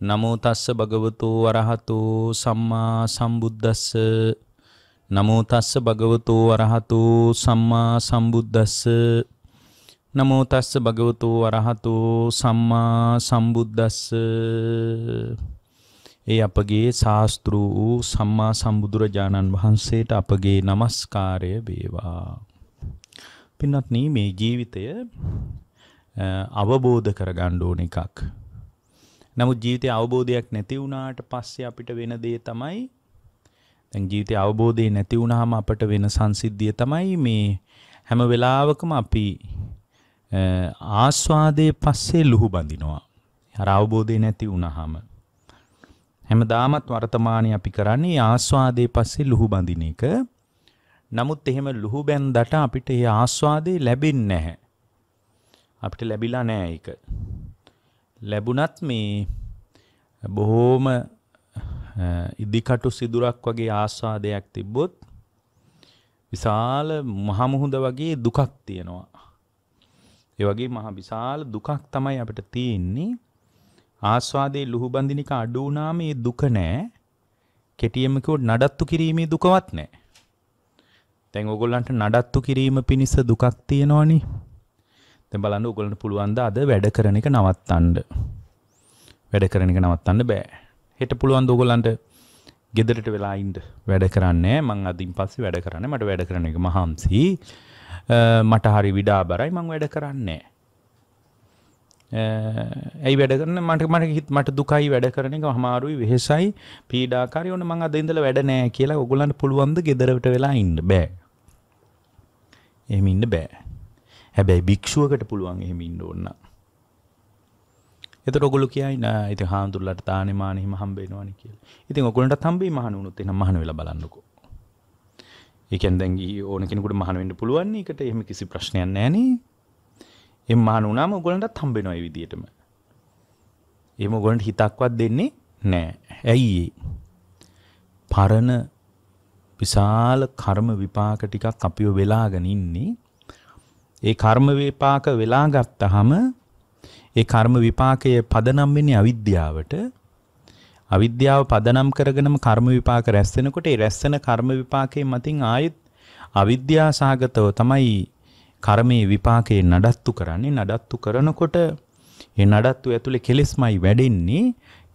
නමෝ තස්ස භගවතු වරහතු සම්මා සම්බුද්දස්ස නමෝ තස්ස භගවතු වරහතු සම්මා සම්බුද්දස්ස නමෝ තස්ස භගවතු වරහතු සම්මා සම්බුද්දස්ස ඒ අපගේ ශාස්ත්‍රු වූ සම්මා සම්බුදුරජාණන් වහන්සේට අපගේ নমස්කාරය වේවා. පින්වත්නි මේ ජීවිතය අවබෝධ කරගන්න ඕන එකක්. නමුත් ජීවිතය අවබෝධයක් නැති වුණාට පස්සේ අපිට වෙන දේ තමයි දැන් ජීවිතය අවබෝධය නැති වුණාම අපට වෙන සංසිද්ධිය තමයි මේ හැම වෙලාවකම අපි ආස්වාදයේ පස්සේ ලුහු බඳිනවා. අර අවබෝධය නැති වුණාම හැමදාමත් වර්තමානයේ අපි කරන්නේ ආස්වාදයේ පස්සේ ලුහු බඳින එක. නමුත් එහෙම ලුහු බැන්දට අපිට ඒ ආස්වාදේ ලැබෙන්නේ නැහැ. අපිට ලැබිලා නැහැ ඒක. ලැබුණත් මේ බොහෝම ඉදිකටු සිදුරක් වගේ ආස්වාදයක් තිබ්බොත් විශාල මහමුහුද වගේ දුකක් තියෙනවා. ඒ වගේ මහා විශාල දුකක් තමයි අපිට තියෙන්නේ. ආස්වාදයේ ලුහුබඳිනික අඩු වුණාම ඒ දුක නෑ. කෙටියෙන්ම කිව්වොත් නඩත්තු කිරීමේ දුකවත් නෑ. දැන් ඕගොල්ලන්ට නඩත්තු කිරීම පිණිස දුකක් තියෙනවනේ. තැ බලන්න උගලට පුළුවන්ද අද වැඩ කරන එක නවත්තන්ඩ වැඩ කරන එක නවත්තන්න බෑ හෙට පුළුවන් දෝගොලන්ට ගෙදරට වෙලායින්ට වැඩ කරන්නේ මං අදින් පස්සේ වැඩ කරන්න මට වැඩ කරන එක මහන්සි මට හරි විඩා බරයි මං වැඩ කරන්නේ ඇයි වැඩ කරන මට මට හිත් මට දුකයි වැඩ කරන එක හමාරුයි වෙහෙසයි පීඩාකාරය ඕන මං අද ඉඳලා වැඩ නෑ කියලා ඔගොල්ලන්ට පුළුවන් ද ගෙදරට වෙලා ඉන්න බෑ එහෙම ඉන්න බෑ හැබැයි භික්ෂුවකට පුළුවන් එහෙම ඉන්න ඕන. එතකොට ඔගොල්ලෝ කියයි නෑ ඉතින් හාමුදුරලට තානේ මාන එහෙම හම්බ වෙනවනේ කියලා. ඉතින් ඔගොල්ලන්ටත් හම්බෙයි මහණ වුණොත් එහෙනම් මහණ වෙලා බලන්නකෝ. ඒ කියන්නේ දැන් ඕන කෙනෙකුට මහණ වෙන්න පුළුවන් නේ. ඒකට එහෙම කිසි ප්‍රශ්නයක් නෑනේ. එහෙම මහණ වුණාම ඔගොල්ලන්ටත් හම්බ වෙනවා ඒ විදිහටම. එහෙම ඔගොල්ලන්ට හිතක්වත් දෙන්නේ නෑ. ඇයි පරණ විශාල කර්ම විපාක ටිකක් අපිව වෙලාගෙන ඉන්නේ ඒ කර්ම විපාක වෙලා ගත්තාම ඒ කර්ම විපාකයේ පදනම් වෙන්නේ අවිද්‍යාවට. අවිද්‍යාව පදනම් කරගෙනම කර්ම විපාක රැස් වෙනකොට ඒ රැස් වෙන කර්ම විපාකයෙන් මතින් ආයෙත් අවිද්‍යා සහගතව තමයි කර්මයේ විපාකේ නඩත්තු කරන්නේ. නඩත්තු කරනකොට ඒ නඩත්තු ඇතුලේ කෙලෙස්මයි වැඩෙන්නේ.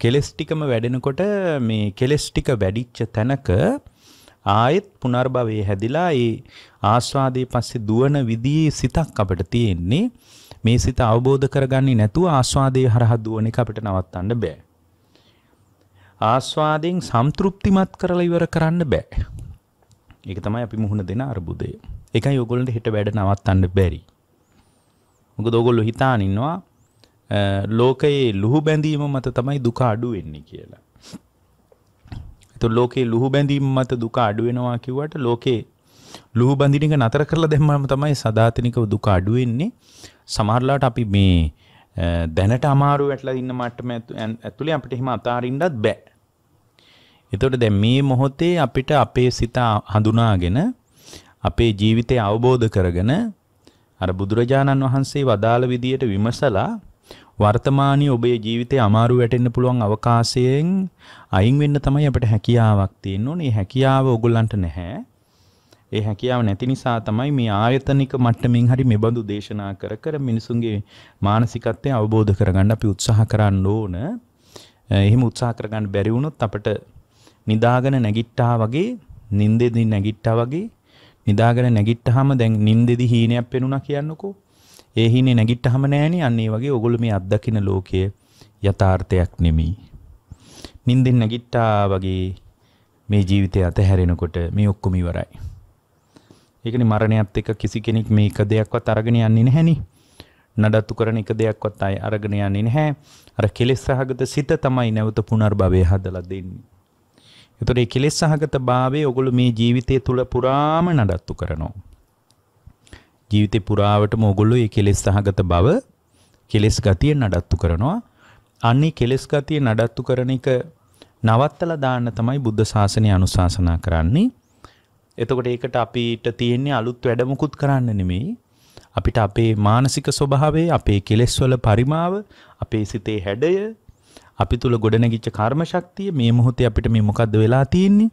කෙලස් ටිකම වැඩෙනකොට මේ කෙලස් ටික වැඩිච්ච තැනක ආයෙත් පුනර්භවයේ හැදිලා ඒ ආස්වාදයේ පස්සේ දුවන විදිහේ සිතක් අපිට තියෙන්නේ මේ සිත අවබෝධ කරගන්නේ නැතුව ආස්වාදයේ හරහා දුවන එක අපිට නවත්තන්න බෑ. ආස්වාදයෙන් සම්තෘප්තිමත් කරලා ඉවර කරන්න බෑ. ඒක තමයි අපි මුහුණ දෙන අර්බුදය. ඒකයි ඔයගොල්ලන්ට හිට වැඩ නවත්තන්න බැරි. මොකද ඔයගොල්ලෝ හිතාන ඉන්නවා ලෝකයේ ලුහු බැඳීම මත තමයි දුක අඩු වෙන්නේ කියලා. ඒතකොට ලෝකයේ ලුහු බැඳීම මත දුක අඩු වෙනවා කිව්වට ලෝකේ ලුහු බඳිනික නතර කරලා දැම්මම තමයි සදාතනිකව දුක අඩු වෙන්නේ. සමහරලාට අපි මේ දැනට අමාරු වැටලා ඉන්න මට්ටම ඇතුලේ අපිට එහෙම අතාරින්නත් බෑ. එතකොට දැන් මේ මොහොතේ අපිට අපේ සිත හඳුනාගෙන අපේ ජීවිතය අවබෝධ කරගෙන අර බුදුරජාණන් වහන්සේ වදාළ විදියට විමසලා වර්තමානයේ ඔබේ ජීවිතේ අමාරු වැටෙන්න පුළුවන් අවකාශයෙන් අයින් වෙන්න තමයි අපිට හැකියාවක් තියෙන්නේ. හැකියාව ඕගොල්ලන්ට නැහැ. ඒ හැකියාව නැති නිසා තමයි මේ ආයතනික මට්ටමින් හරි මෙබඳු දේශනා කර කර මිනිසුන්ගේ මානසිකත්වය අවබෝධ කරගන්න අපි උත්සාහ කරන්න ඕන. එහෙම උත්සාහ කරගන්න බැරි වුණොත් අපිට නිදාගෙන නැගිට්ටා වගේ නින්දෙදි නැගිට්ටා වගේ නිදාගෙන නැගිට්ටාම දැන් නින්දෙදි හීනයක් පෙනුණා කියන්නකෝ. ඒ හීනේ නැගිට්ටාම නෑනේ අන්න ඒ වගේ ඕගොල්ලෝ මේ අත්දකින ලෝකයේ යථාර්ථයක් නෙමෙයි. නින්දෙන් නැගිට්ටා වගේ මේ ජීවිතය අතහැරෙනකොට මේ ඔක්කොම ඉවරයි. ඒකනි මරණයත් එක කිසි කෙනෙක් මේ එක දෙයක්වත් අරගෙන යන්නේ නැහැනි. නඩත්තු කරන එක දෙයක්වත් අය අරගෙන යන්නේ නැහැ. අර කෙලෙස් සහගත සිත තමයි නැවත පුනර්භවය හදලා දෙන්නේ. එතකොට මේ කෙලෙස් සහගත භාවයේ ඔගොල්ලෝ මේ ජීවිතය තුල පුරාම නඩත්තු කරනවා. ජීවිතේ පුරාවටම ඔගොල්ලෝ මේ කෙලෙස් සහගත බව කෙලෙස් ගතිය නඩත්තු කරනවා. අන්නේ කෙලෙස් ගතිය නඩත්තු කරන එක නවත්තලා දාන්න තමයි බුද්ධ ශාසනය අනුශාසනා කරන්නේ. එතකොට ඒකට අපිට තියෙන්නේ අලුත් වැඩමකුත් කරන්න නෙමෙයි. අපිට අපේ මානසික ස්වභාවය, අපේ කෙලෙස්වල පරිමාව, අපේ සිතේ හැඩය, අපි තුල ගොඩනැගිච්ච කර්ම ශක්තිය මේ මොහොතේ අපිට මේ මොකද්ද වෙලා තියෙන්නේ?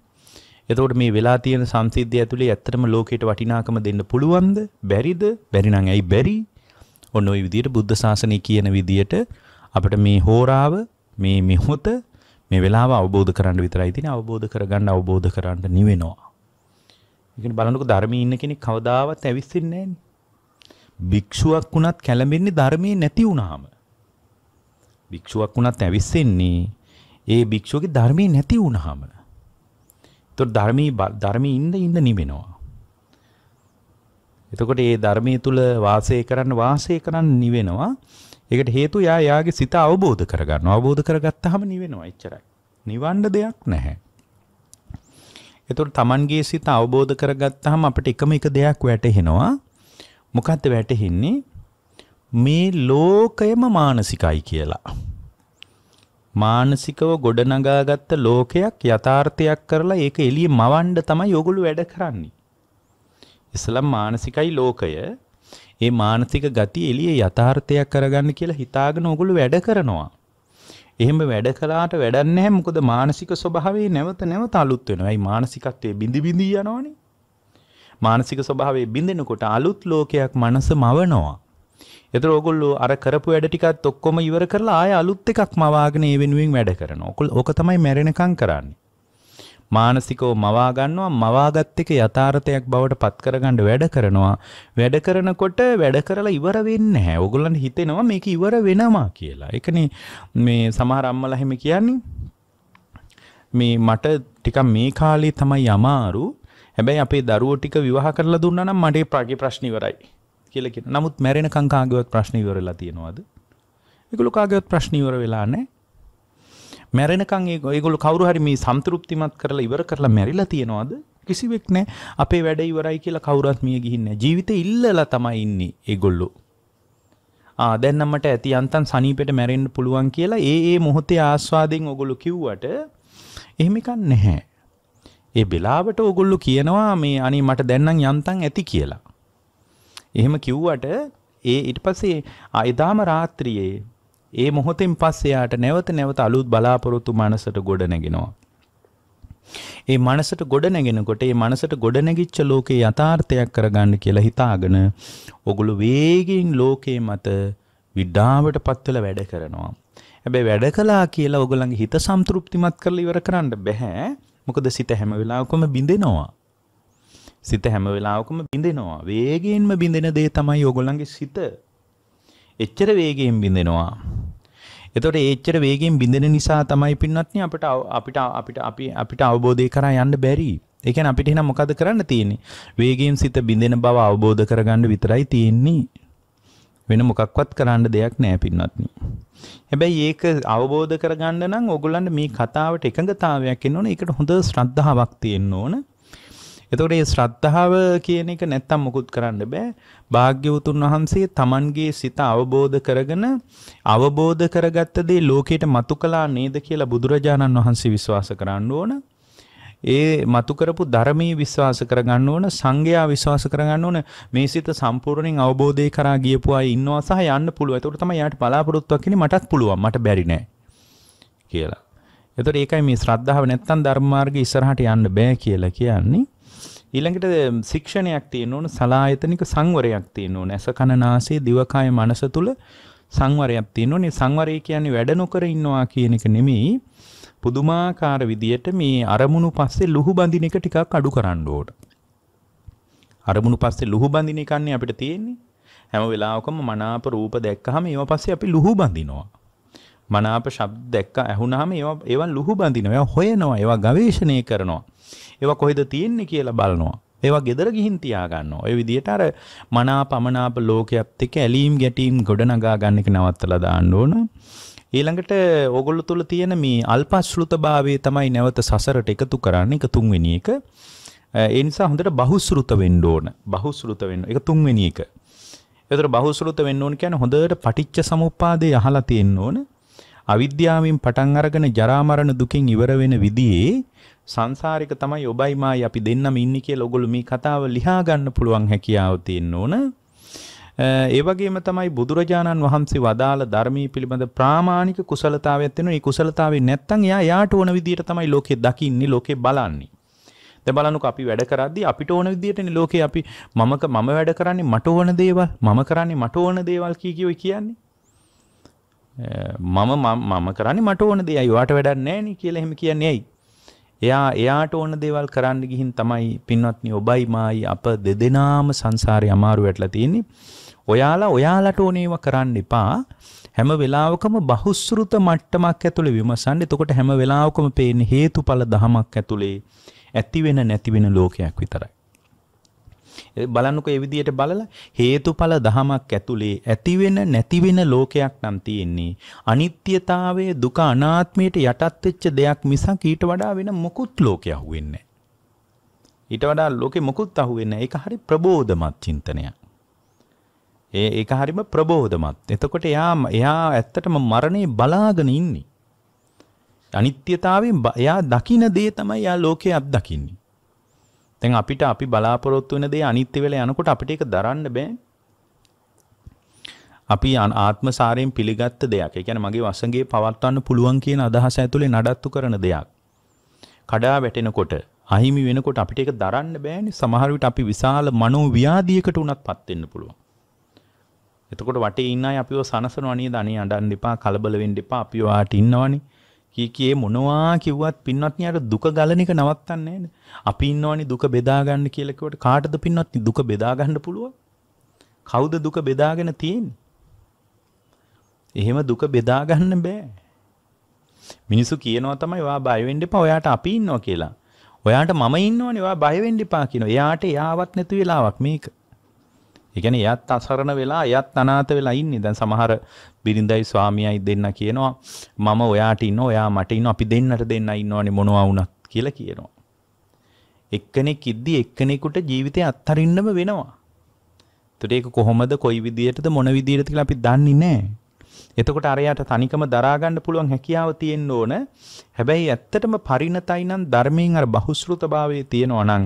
එතකොට මේ වෙලා තියෙන සංසිද්ධිය ඇතුලේ ඇත්තටම ලෝකයට වටිනාකම දෙන්න පුළුවන්ද? බැරිද? බැරි නම් ඇයි බැරි? ඔන්න ඔය විදිහට බුද්ධ ශාසනය කියන විදිහට අපිට මේ හෝරාව, මේ මිහොත, මේ වෙලාව අවබෝධ කරගන්න විතරයි තියෙන්නේ. අවබෝධ කරගන්න අවබෝධ කරගන්න නිවෙනවා. ඉතින් බලන්නකො ධර්මයේ ඉන්න කෙනෙක් කවදාවත් ඇවිස්සෙන්නේ නැහැනේ. භික්ෂුවක් වුණත් කැළඹෙන්නේ ධර්මයේ නැති වුණාම. භික්ෂුවක් වුණත් ඇවිස්සෙන්නේ ඒ භික්ෂුවගේ ධර්මයේ නැති වුණාම. ඒතකොට ධර්මයේ ධර්මයේ ඉන්න ඉන්න නිවෙනවා. එතකොට ඒ ධර්මයේ තුල වාසය කරන්න වාසය කරන්න නිවෙනවා. ඒකට හේතුව යා යාගේ සිත අවබෝධ කරගන්නවා. අවබෝධ කරගත්තාම නිවෙනවා. එච්චරයි. නිවන්න දෙයක් නැහැ. එතකොට Tamanගේ සිත අවබෝධ කරගත්තාම අපිට එකම එක දෙයක් වැටහෙනවා. මොකද්ද වැටහෙන්නේ? මේ ලෝකයම මානසිකයි කියලා. මානසිකව ගොඩනගාගත්ත ලෝකයක් යථාර්ථයක් කරලා ඒක එළියේ මවන්න තමයි ඕගොල්ලෝ වැඩ කරන්නේ. ඉස්ලාම් මානසිකයි ලෝකය. ඒ මානසික ගති එළියේ යථාර්ථයක් කරගන්න කියලා හිතාගෙන ඕගොල්ලෝ වැඩ කරනවා. එහෙම වැඩ කලාට වැඩක් නැහැ මොකද මානසික ස්වභාවයේ නැවත නැවත අලුත් වෙනවා. ඒ මානසිකත්වයේ බිඳි බිඳි යනවනේ. මානසික ස්වභාවයේ බිඳෙනකොට අලුත් ලෝකයක් මනස මවනවා. ඒතර ඕගොල්ලෝ අර කරපු වැඩ ටිකත් ඔක්කොම ඉවර කරලා ආය අලුත් එකක් මවාගෙන ඒ වෙනුවෙන් වැඩ කරනවා. ඕක තමයි මැරෙනකම් කරන්නේ. මානසිකව මවා ගන්නවා මවාගත් එක යථාර්ථයක් බවට පත් කරගන්න වැඩ කරනවා වැඩ කරනකොට වැඩ කරලා ඉවර වෙන්නේ නැහැ. ඕගොල්ලන්ට හිතෙනවා මේක ඉවර වෙනවා කියලා. ඒකනේ මේ සමහර අම්මලා හැම කියන්නේ මේ මට ටිකක් මේ කාලේ තමයි අමාරු. හැබැයි අපේ දරුවෝ ටික විවාහ කරලා දුන්නා නම් මට ප්‍රගේ ප්‍රශ්න ඉවරයි කියලා කියනවා. නමුත් මැරෙනකම් කාගේවත් ප්‍රශ්න ඉවරලා තියනවාද? ඒගොල්ලෝ කාගේවත් ප්‍රශ්න ඉවර වෙලා නැහැ. මැරෙනකං ඒගොල කවරු හරි මේ සම්තෘප්තිමත් කරලා ඉවර කරලා මැරිලා තියෙනවාද කිසිවෙක් නෑ අපේ වැඩ ඉවරයි කියලා කවුරත් මිය ගිහින්න ජීවිත ඉල්ලලා තමයි ඉන්නේ ඒගොල්ලෝ දැන්නම්මට ඇති අන්තන් සනීපෙට මැරෙන්ඩ පුළුවන් කියලා ඒ ඒ මොහොතේ ආස්වාදෙන් ඔගොලු කිව්වට එහෙමිකන් නැහැ. ඒ බෙලාවට ඔගොල්ලු කියනවා මේ අනි මට දැන්නම් යන්තන් ඇති කියලා. එහෙම කිව්වට ඒ ඉට පසේ අයදාම රාත්‍රියයේ ඒ මොහොතෙන් පස්සේ යාට නැවත නැවත අලුත් බලාපොරොත්තු මනසට ගොඩ නැගෙනවා. ඒ මනසට ගොඩ නැගෙනකොට ඒ මනසට ගොඩ නැගිච්ච ලෝකේ යථාර්ථයක් කරගන්න කියලා හිතාගෙන ඔගොල්ලෝ වේගයෙන් ලෝකේ මත විඩාවට පත්වලා වැඩ කරනවා. හැබැයි වැඩ කළා කියලා ඔයගොල්ලන්ගේ හිත සම්තෘප්තිමත් කරලා ඉවර කරන්න බෑ. මොකද සිත හැම වෙලාවකම බිඳෙනවා. සිත හැම වෙලාවකම බිඳෙනවා. වේගයෙන්ම බිඳෙන දේ තමයි ඔයගොල්ලන්ගේ සිත. එච්චර වේගයෙන් බිඳෙනවා. එතකොට ඒච්චර වේගෙන් බිඳෙන නිසා තමයි පින්වත්නි අපිට අපිට අපිට අපි අපිට අවබෝධය කරා යන්න බැරි. ඒ කියන්නේ අපිට එහෙනම් මොකද කරන්න තියෙන්නේ? වේගයෙන් සිත බිඳෙන බව අවබෝධ කරගන්න විතරයි තියෙන්නේ. වෙන මොකක්වත් කරන්න දෙයක් නැහැ පින්වත්නි. හැබැයි ඒක අවබෝධ කරගන්න නම් ඕගොල්ලන්ට මේ කතාවට එකඟතාවයක් එන්න ඕන. ඒකට හොඳ ශ්‍රද්ධාවක් තියෙන්න ඕන. එතකොට මේ ශ්‍රද්ධාව කියන එක නැත්තම් මොකුත් කරන්න බෑ. භාග්‍යවතුන් වහන්සේ Tamanගේ සිත අවබෝධ කරගෙන අවබෝධ කරගත්ත දේ ලෝකයට මතු කළා නේද කියලා බුදුරජාණන් වහන්සේ විශ්වාස කරන්න ඕන. ඒ මතු කරපු ධර්මයේ විශ්වාස කරගන්න ඕන සංඝයා විශ්වාස කරගන්න ඕන මේ සිත සම්පූර්ණයෙන් අවබෝධය කරා ගියපු අය ඉන්නවා සහ යන්න පුළුවන්. ඒකට තමයි යාට බලාපොරොත්තුවක් ඉන්නේ මටත් පුළුවන්. මට බැරි නෑ කියලා. ඒතකොට ඒකයි මේ ශ්‍රද්ධාව නැත්තම් ධර්ම මාර්ගයේ ඉස්සරහට යන්න බෑ කියලා කියන්නේ. ඊළඟට ශික්ෂණයක් තියෙන්න ඕන සලායතනික සංවරයක් තියෙන්න ඕන. ඇස කන නාසය දිවකය මනස තුල සංවරයක් තියෙන්න ඕනේ. සංවරය කියන්නේ වැඩ නොකර ඉන්නවා කියන එක නෙමෙයි. පුදුමාකාර විදියට මේ අරමුණු පස්සේ ලුහු බඳින එක ටිකක් අඩු කරන්න ඕන. අරමුණු පස්සේ ලුහු බඳින එකන්නේ අපිට තියෙන්නේ. හැම වෙලාවකම මනාප රූප දැක්කහම ඒව පස්සේ අපි ලුහු බඳිනවා. මනාප ශබ්ද දැක්ක ඇහුනහම ඒවා ඒවා ලුහු බඳිනවා. ඒවා හොයනවා, ඒවා ගවේෂණය කරනවා. ඒව කොහෙද තියෙන්නේ කියලා බලනවා. ඒවා gedara ගිහින් තියාගන්නවා. ඒ විදිහට අර මනාප අමනාප ලෝකයක් එක්ක ඇලීම් ගැටීම් ගොඩනගා ගන්න එක නවත්තලා දාන්න ඕන. ඊළඟට ඕගොල්ලෝ තුල තියෙන මේ අල්පශ්‍රුතභාවය තමයි නැවත සසරට එකතු කරන්නේ. ඒක තුන්වෙනි එක. ඒ නිසා හොඳට බහුශ්‍රුත වෙන්න ඕන. බහුශ්‍රුත වෙන්න. ඒක තුන්වෙනි එක. ඒතර බහුශ්‍රුත වෙන්න ඕන කියන්නේ හොඳට පටිච්ච සමුප්පාදේ අහලා තියෙන්න ඕන. අවිද්‍යාවෙන් පටන් අරගෙන ජරා මරණ දුකින් ඉවර වෙන විදිහේ සංසාරික තමයි ඔබයි මායි අපි දෙන්නම ඉන්නේ කියලා ඔගොල්ලෝ මේ කතාව ලියා ගන්න පුළුවන් හැකියාව තියෙන්න ඕන. ඒ වගේම තමයි බුදුරජාණන් වහන්සේ වදාළ ධර්මී පිළිබඳ ප්‍රාමාණික කුසලතාවයක් තියෙනවා. මේ කුසලතාවේ නැත්තම් එයා යාට ඕන විදියට තමයි ලෝකේ දකින්නේ, ලෝකේ බලන්නේ. දැන් බලන්නකෝ අපි වැඩ කරද්දී අපිට ඕන විදියටනේ ලෝකේ අපි මමක මම වැඩ කරන්නේ මට ඕන දේවල් මම කරන්නේ මට ඕන දේවල් කී කියෝ කියන්නේ මම මම කරන්නේ මට ඕන දේ අය වාට වැඩක් නැහැ නේ කියලා එහෙම කියන්නේ ඇයි එයා එයාට ඕන දේවල් කරන්න ගිහින් තමයි පින්වත්නි ඔබයි මායි අප දෙදෙනාම සංසාරේ අමාරු වෙట్లా තියෙන්නේ. ඔයාලා ඔයාලට ඕන ඒවා කරන්න එපා. හැම වෙලාවකම බහුශෘත මට්ටමක් ඇතුලේ විමසන්න. එතකොට හැම වෙලාවකම පේන්නේ හේතුඵල ධමයක් ඇතුලේ ඇති වෙන නැති වෙන ලෝකයක් විතරයි. බලන්නකෝ ඒ විදිහට බලලා හේතුඵල ධමයක් ඇතුලේ ඇතිවෙන නැතිවෙන ලෝකයක් නම් තියෙන්නේ. අනිත්‍යතාවයේ දුක අනාත්මයට යටත් වෙච්ච දෙයක් මිසක් ඊට වඩා වෙන මොකුත් ලෝකයක් හුවෙන්නේ ඊට වඩා ලෝකෙ මොකුත් අහුවෙන්නේ ඒක හරි ප්‍රබෝධමත් චින්තනයක්. ඒ ඒක හරිම ප්‍රබෝධමත්. එතකොට එයා එයා ඇත්තටම මරණේ බලාගෙන ඉන්නේ. අනිත්‍යතාවයෙන් එයා දකින දේ තමයි එයා ලෝකේ අත්දකින්නේ. දැන් අපිට අපි බලාපොරොත්තු වෙන දේ අනිත්‍ය වෙලා යනකොට අපිට ඒක දරන්න බෑ. අපි ආත්මසාරයෙන් පිළිගත්ත දෙයක්. ඒ කියන්නේ මගේ වසඟේ පවත්වන්න පුළුවන් කියන අදහස ඇතුලේ නඩත්තු කරන දෙයක්. කඩා වැටෙනකොට, අහිමි වෙනකොට අපිට ඒක දරන්න බෑනේ. සමහර විට අපි විශාල මනෝ ව්‍යාධියකට උනත්පත් වෙන්න පුළුවන්. එතකොට වටේ ඉන්න අය අපිව සනසනවා නේද? අනේ අඬන්න එපා, කලබල වෙන්න එපා, අපි ඔයාට ඉන්නවනේ. කී කියේ මොනවා කිව්වත් පින්වත්නි අර දුක ගලන එක නවත්තන්නේ නේද? අපි ඉන්නවනේ දුක බෙදා ගන්න කියලා කිව්වට කාටද පින්වත්නි දුක බෙදා ගන්න පුළුවන්? කවුද දුක බෙදාගෙන තියෙන්නේ? එහෙම දුක බෙදා ගන්න බෑ. මිනිස්සු කියනවා තමයි ඔයා බය වෙන්න එපා ඔයාට අපි ඉන්නවා කියලා. ඔයාට මම ඉන්නවනේ ඔයා බය වෙන්න එපා කියනවා. එයාට එයාවත් නැති වෙලාවක් මේක. ඒ කියන්නේ එයත් අසරණ වෙලා එයත් අනාථ වෙලා ඉන්නේ. දැන් සමහර බිරිඳයි ස්වාමියායි දෙන්න කියනවා මම ඔයාට ඉන්න ඔයා මට ඉන්න අපි දෙන්නට දෙන්න ඉන්නවනේ මොනවා වුණත් කියලා කියනවා. එක්කෙනෙක් ඉද්දි එක්කෙනෙකුට ජීවිතය අත්හරින්නම වෙනවා. එතකොට ඒක කොහොමද කොයි විදියටද මොන විදියටද කියලා අපි දන්නේ නැහැ. එතකොට අරයට තනිකම දරාගන්න පුළුවන් හැකියාව තියෙන්න ඕන. හැබැයි ඇත්තටම පරිණතයි නම් ධර්මයෙන් අර බහුශෘතභාවයේ තියෙනවා නම්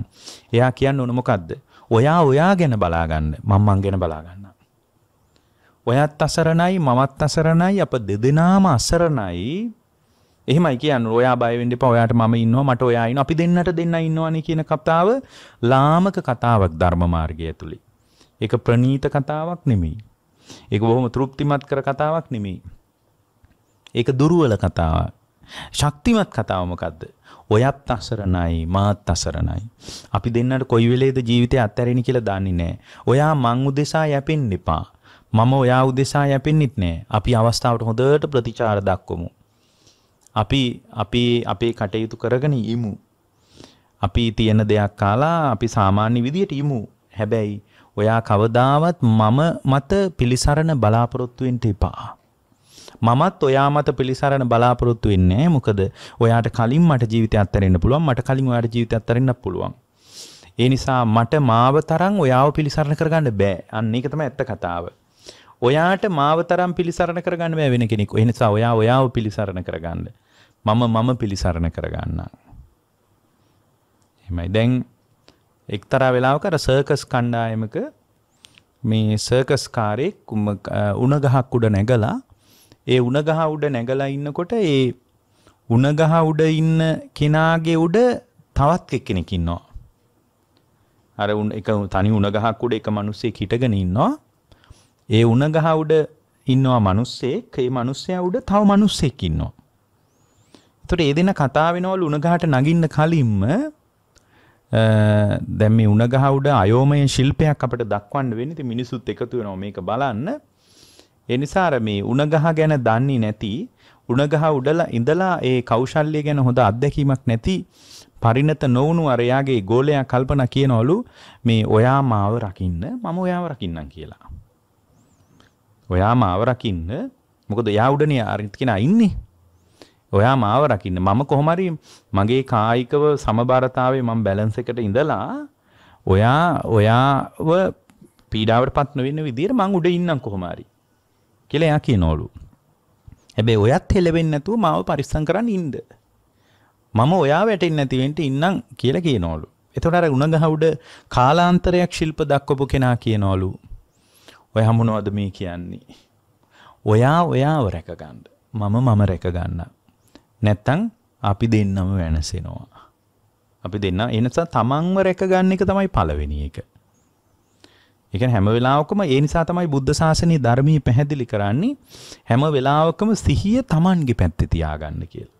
එයා කියන්නේ මොකද්ද? ඔයා ඔයා ගැන බලාගන්න මං මං ගැන බලාගන්න. ඔයත් අසරණයි මමත් අසරණයි අප දෙදෙනාම අසරණයි එහෙමයි කියන්න ඔයා බයවෙන්ඩ පවයාට ම ඉන්නවා මට ඔයායින අපි දෙන්නට දෙන්න ඉන්නවාන කියන කතාව ලාමක කතාවක් ධර්මමාර්ගය තුළි. එක ප්‍රනීත කතාවක් නෙමෙයි. එක බොහොම තෘප්තිමත් කර කතාවක් නෙමෙයි. ඒක දුරුවල කතාව. ශක්තිමත් කතාවමකක්ද ඔයත් අසරණයි මාත් අසරණයි. අපි දෙන්නට කොයි වෙලේද ජීවිතය අත්හැරෙන්නේ කියලා දන්නේ නැහැ. ඔයා මං උදෙසා යැපෙන්න එපා. මම ඔයා උදෙසා යැපෙන්නෙත් නැහැ. අපි අවස්ථාවට හොඳට ප්‍රතිචාර දක්වමු. අපි අපි අපේ කටයුතු කරගෙන ඉමු. අපි තියෙන දෙයක් කාලා අපි සාමාන්‍ය විදියට ඉමු. හැබැයි ඔයා කවදාවත් මම මත පිළිසරණ බලාපොරොත්තු වෙන්න එපා. මමත් ඔයා මත පිළිසරණ බලාපොරොත්තු වෙන්නේ මොකද ඔයාට කලින් මට ජීවිතය අත්හැරෙන්න පුළුවන් මට කලින් ඔයාට ජීවිතය අත්හැරෙන්න පුළුවන් ඒ නිසා මට මාව තරම් ඔයාව පිළිසරණ කරගන්න බෑ අන්න ඒක තමයි ඇත්ත කතාව ඔයාට මාව තරම් පිළිසරණ කරගන්න බෑ වෙන කෙනෙක් ඒ නිසා ඔයා ඔයාව පිළිසරණ කරගන්න මම මම පිළිසරණ කරගන්න එහෙමයි දැන් එක්තරා වෙලාවක අර සර්කස් කණ්ඩායමක මේ සර්කස් කාරේ උණ ගහක් උඩ නැගලා ඒ උණගහ උඩ නැගලා ඉන්නකොට ඒ උණගහ උඩ ඉන්න කෙනාගේ උඩ තවත් එක්කෙනෙක් ඉන්නවා. අර එක තනි උණගහක් උඩ එක මිනිස්සෙක් හිටගෙන ඉන්නවා. ඒ උණගහ උඩ ඉන්නවා මිනිස්සෙක්, ඒ මිනිස්සයා උඩ තව මිනිස්සෙක් ඉන්නවා. එතකොට ඒ දෙන කතා වෙනවලු උණගහට නගින්න කලින්ම දැන් මේ උණගහ උඩ අයෝමය ශිල්පයක් අපිට දක්වන්න වෙන්නේ. ඉතින් මිනිසුත් එකතු වෙනවා මේක බලන්න. එනිසා අර මේ උණගහ ගැන දන්නේ නැති උණගහ උඩලා ඉඳලා ඒ කෞශල්‍ය ගැන හොඳ අත්දැකීමක් නැති පරිණත නොවුණු අර යාගේ ගෝලයා කල්පනා කියනවලු මේ ඔයා මාව රකින්න මම ඔයාව රකින්නම් කියලා. ඔයා මාව රකින්න මොකද එයා උඩනේ අරිත් කෙනා ඉන්නේ. ඔයා මාව රකින්න මම කොහොම මගේ කායිකව සමබරතාවයේ මම බැලන්ස් එකට ඉඳලා ඔයා ඔයාව පීඩාවටපත් නොවෙන විදිහට මං උඩ ඉන්නම් කොහොම හරි. කියලා එයා කියනවලු. හැබැයි ඔයත් හෙලවෙන්නේ නැතුව මාව පරිස්සම් කරන් ඉන්න. මම ඔයා වැටෙන්නේ නැති වෙන්න ඉන්නම් කියලා කියනවලු. එතකොට අර උණගහ උඩ කාලාන්තරයක් ශිල්ප දක්වපු කෙනා කියනවලු. ඔය හමුනවද මේ කියන්නේ? ඔයා ඔයාව රැකගන්න. මම මම රැකගන්න. නැත්තම් අපි දෙන්නම වෙනසෙනවා. අපි දෙන්න එනසා තමන්ව රැකගන්න එක තමයි පළවෙනි එක. ඒ කියන්නේ හැම වෙලාවකම ඒ නිසා තමයි බුද්ධ ශාසනයේ ධර්මී පැහැදිලි කරන්නේ හැම වෙලාවකම සිහිය Tamanගේ පැත්තේ තියාගන්න කියලා.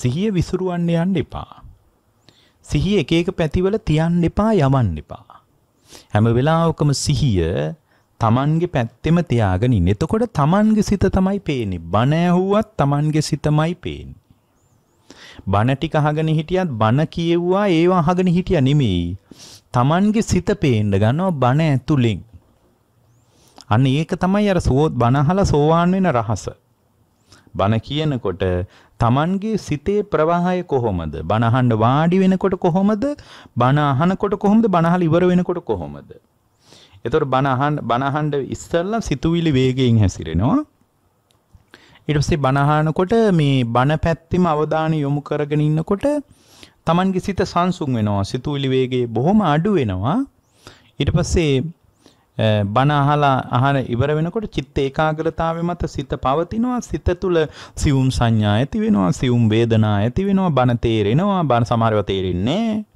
සිහිය විසිරුවන්න යන්න එපා. සිහිය එක එක පැතිවල තියන්න එපා යවන්න එපා. හැම වෙලාවකම සිහිය තමන්ගේ පැත්තෙම තියාගෙන ඉන්න. එතකොට තමන්ගේ සිත තමයි පේන්නේ. බණ ඇහුවත් තමන්ගේ සිතමයි පේන්නේ. බණ ටික අහගෙන හිටියත් බණ කියෙව්වා ඒව අහගෙන හිටියා නෙමෙයි. Tamanගේ සිත පේන්න ගන්නවා බණ ඇතුලෙන්. අන්න ඒක තමයි අර සෝත් බණ අහලා සෝවාන් වෙන රහස. බණ කියනකොට Tamanගේ සිතේ ප්‍රවාහය කොහොමද? බණ අහන්න වාඩි වෙනකොට කොහොමද? බණ අහනකොට කොහොමද? බණ අහලා ඉවර වෙනකොට කොහොමද? එතකොට බණ අහන්න බණ අහන්න ඉස්සෙල්ලා සිතුවිලි වේගයෙන් හැසිරෙනවා. ඉටසේ බණහානකොට මේ බණ පැත්තිම අවධාන යොමු කරගෙන ඉන්නකොට තමන්ගේ සිත සංසුන් වෙනවා සිතුවිලි වේගේ බොහොම අඩු වෙනවා ඊට පස්සේ බණ අහලා අහන ඉවර වෙනකොට චිත්ත ඒකාග්‍රතාවය මත සිත පවතිනවා සිත තුළ සියුම් සංඥා ඇති වෙනවා සියුම් වේදනා ඇති වෙනවා බණ තේරෙනවා බණ සමහරව තේරෙන්නේ නැහැ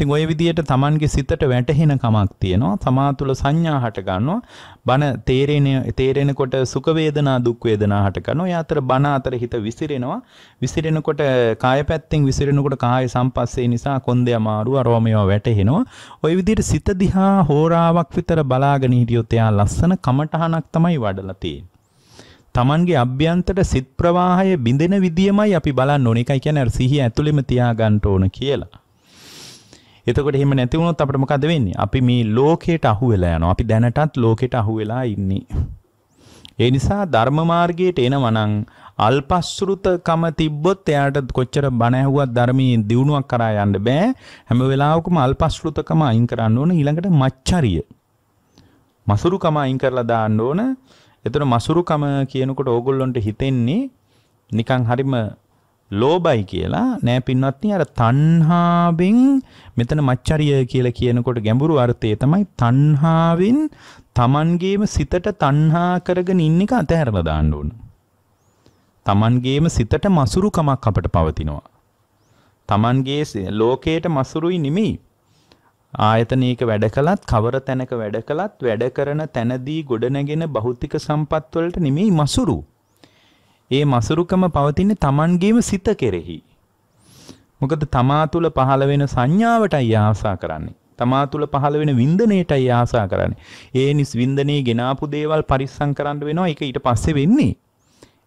ඉතින් ওই විදියට Tamanගේ සිතට වැටහෙන කමක් තියෙනවා. තමා තුළ සංඥා හට ගන්නවා. බන තේරෙන තේරෙනකොට සුඛ වේදනා දුක් වේදනා හට ගන්නවා. ඒ අතර බන අතර හිත විසිරෙනවා. විසිරෙනකොට කාය පැත්තෙන් විසිරෙනකොට කාය සම්පස්සේ නිසා කොන්දේ අමාරු අරවා මේවා වැටෙනවා. ওই විදියට සිත දිහා හෝරාවක් විතර බලාගෙන හිටියොත් එයා ලස්සන කමටහනක් තමයි වඩලා තියෙන්නේ. තමන්ගේ අභ්‍යන්තර සිත් ප්‍රවාහය බිඳෙන විදියමයි අපි බලන්න ඕන එකයි කියන්නේ අර සිහිය ඇතුළෙම තියාගන්න ඕන කියලා. එතකොට එහෙම නැති වුණොත් අපිට මොකද වෙන්නේ? අපි මේ ලෝකයට අහු වෙලා යනවා. අපි දැනටත් ලෝකයට අහු වෙලා ඉන්නේ. ඒ නිසා ධර්ම මාර්ගයට එනවා නම් අල්පස්ෘතකම තිබ්බොත් එයාට කොච්චර බණ ඇහුවත් ධර්මයේ දියුණුවක් කරා යන්න බෑ. හැම වෙලාවකම අල්පස්ෘතකම අයින් කරන්න ඕන. ඊළඟට මච්චරිය. මසුරුකම අයින් කරලා දාන්න ඕන. එතන මසුරුකම කියනකොට ඕගොල්ලොන්ට හිතෙන්නේ නිකන් හරිම ලෝබයි කියලා නෑ පින්වත්නි අර තණ්හාවෙන් මෙතන මච්චරිය කියලා කියනකොට ගැඹුරු අර්ථය තමයි තණ්හාවෙන් Tamangeම සිතට තණ්හා කරගෙන ඉන්න එක අතහැරලා දාන්න ඕන. Tamangeම සිතට මසුරුකමක් අපට පවතිනවා. Tamanගේ ලෝකයට මසුරුයි නෙමෙයි. ආයතනයක වැඩ කළත් කවර තැනක වැඩ කළත් වැඩ කරන තැනදී ගොඩනැගෙන භෞතික සම්පත් වලට නෙමෙයි මසුරු. ඒ මසුරුකම පවතින්නේ Tamanගේම සිත කෙරෙහි. මොකද තමා තුළ පහළ වෙන සංඥාවටයි ආසා කරන්නේ. තමා තුළ පහළ වෙන වින්දනයටයි ආසා කරන්නේ. ඒ නිස් වින්දනයේ ගෙනාපු දේවල් පරිස්සම් කරන්න වෙනවා. ඒක ඊට පස්සේ වෙන්නේ.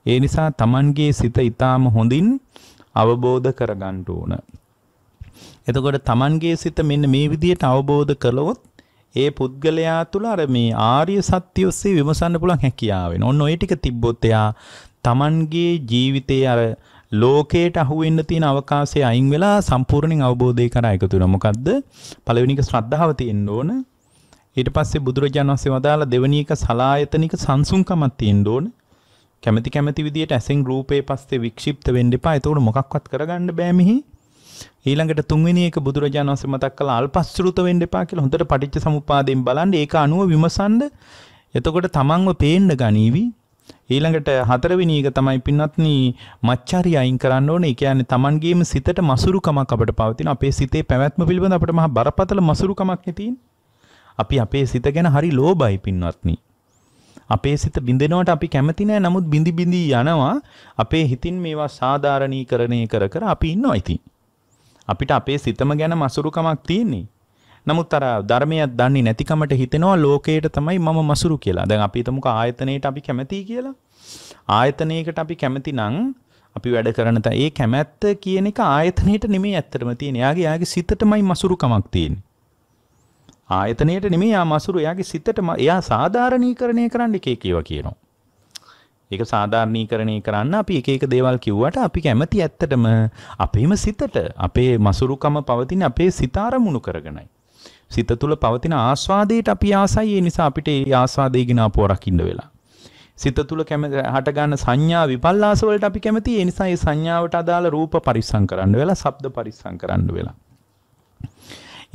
ඒ නිසා Tamanගේ සිත ඊටාම හොඳින් අවබෝධ කරගන්න ඕන. එතකොට Tamanගේ සිත මෙන්න මේ විදිහට අවබෝධ කළොත් ඒ පුද්ගලයා තුළ අර මේ ආර්ය සත්‍ය ඔස්සේ විමසන්න පුළුවන් හැකියාව වෙනවා. ඔන්න ඔය ටික තිබ්බොත් එයා Tamanගේ ජීවිතයේ අර ලෝකයට අහුවෙන්න තියෙන අවකාශය අයින් වෙලා සම්පූර්ණයෙන් අවබෝධය කරා එකතු වෙනවා. මොකද්ද? පළවෙනි එක ශ්‍රද්ධාව තියෙන්න ඕන. ඊට පස්සේ බුදුරජාණන් වහන්සේ වදාළ දෙවෙනි එක සලායතනික සංසුන්කමක් තියෙන්න ඕන. කැමැති කැමැති විදියට ඇසෙන් රූපේ පස්සේ වික්ෂිප්ත වෙන්න එපා. එතකොට මොකක්වත් කරගන්න බෑ මෙහි. ඊළඟට තුන්වෙනි එක බුදුරජාණන් වහන්සේ මතක් කළා අල්පස්ෘත වෙන්න එපා කියලා. හොඳට පටිච්ච සමුප්පාදයෙන් බලන්න ඒක අනුව විමසන්න. එතකොට තමන්ව පේන්න ගනීවි. ඊළඟට හතරවෙනි එක තමයි පින්වත්නි මච්චාරිය අයින් කරන්න ඕනේ. ඒ කියන්නේ Tamangeම සිතට මසුරුකමක් අපිට පවතින. අපේ සිතේ පැවැත්ම පිළිබඳ අපිට මහා බරපතල මසුරුකමක් අපි අපේ සිත ගැන හරි ලෝභයි පින්වත්නි. අපේ සිත බිඳෙනවට අපි කැමති නෑ. නමුත් බිඳි බිඳි යනවා. අපේ හිතින් මේවා සාධාරණීකරණය කර කර අපි ඉන්නවා ඉතින්. අපිට අපේ සිතම ගැන මසුරුකමක් තියෙන්නේ. නමුත් අර ධර්මයක් දන්නේ නැතිකමට හිතෙනවා ලෝකයට තමයි මම මසුරු කියලා. දැන් අපි හිතමුක ආයතනයට අපි කැමතියි කියලා. ආයතනයකට අපි කැමති නම් අපි වැඩ කරන ඒ කැමැත්ත කියන එක ආයතනයට නෙමෙයි ඇත්තටම තියෙන. එයාගේ එයාගේ සිතටමයි මසුරුකමක් තියෙන්නේ. ආයතනයට නෙමෙයි යා මසුරු. එයාගේ සිතටම එයා සාධාරණීකරණය කරන්න එක එකේවා කියනවා. ඒක සාධාරණීකරණය කරන්න අපි එක එක දේවල් කිව්වට අපි කැමති ඇත්තටම අපේම සිතට අපේ මසුරුකම පවතින අපේ සිත අරමුණු කරගෙනයි. සිත තුළ පවතින ආස්වාදයට අපි ආසයි ඒ නිසා අපිට ඒ ආස්වාදයේ ගినాපුව රකින්න වෙලා. සිත තුළ කැමති හට ගන්න සංඥා විපල්ලාස වලට අපි කැමති ඒ නිසා ඒ සංඥාවට අදාළ රූප පරිස්සම් කරන්න වෙලා, ශබ්ද පරිස්සම් කරන්න වෙලා.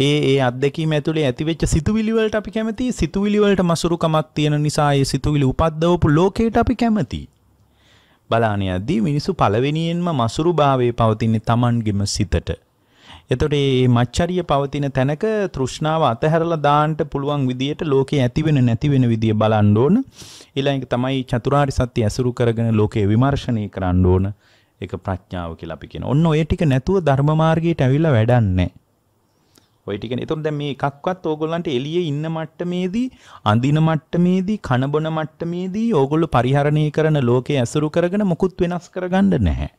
ඒ ඒ අත්දැකීම ඇතුලේ ඇතිවෙච්ච සිතුවිලි වලට අපි කැමති සිතුවිලි වලට මසුරුකමක් තියෙන නිසා ඒ සිතුවිලි උපද්දවපු ලෝකයට අපි කැමති. බලාන යද්දී මිනිස්සු පළවෙනියෙන්ම මසුරුභාවයේ පවතින්නේ Tamanගෙම සිතට. එතකොට මේ මච්චරිය පවතින තැනක තෘෂ්ණාව අතහැරලා දාන්න පුළුවන් විදියට ලෝකේ ඇති වෙන නැති වෙන විදිය බලන්න ඕන. ඊළඟ තමයි චතුරාර්ය සත්‍ය ඇසුරු කරගෙන ලෝකේ විමර්ශනය කරන්න ඕන. ඒක ප්‍රඥාව කියලා අපි කියනවා. ඔන්න ඔය ටික නැතුව ධර්ම මාර්ගයට ඇවිල්ලා වැඩන්නේ ඔය ටික. ඒතකොට දැන් මේ එකක්වත් ඕගොල්ලන්ට එළියේ ඉන්න මට්ටමේදී, අඳින මට්ටමේදී, කනබන මට්ටමේදී ඕගොල්ලෝ පරිහරණය කරන ලෝකේ ඇසුරු කරගෙන මුකුත් වෙනස් කරගන්න නැහැ.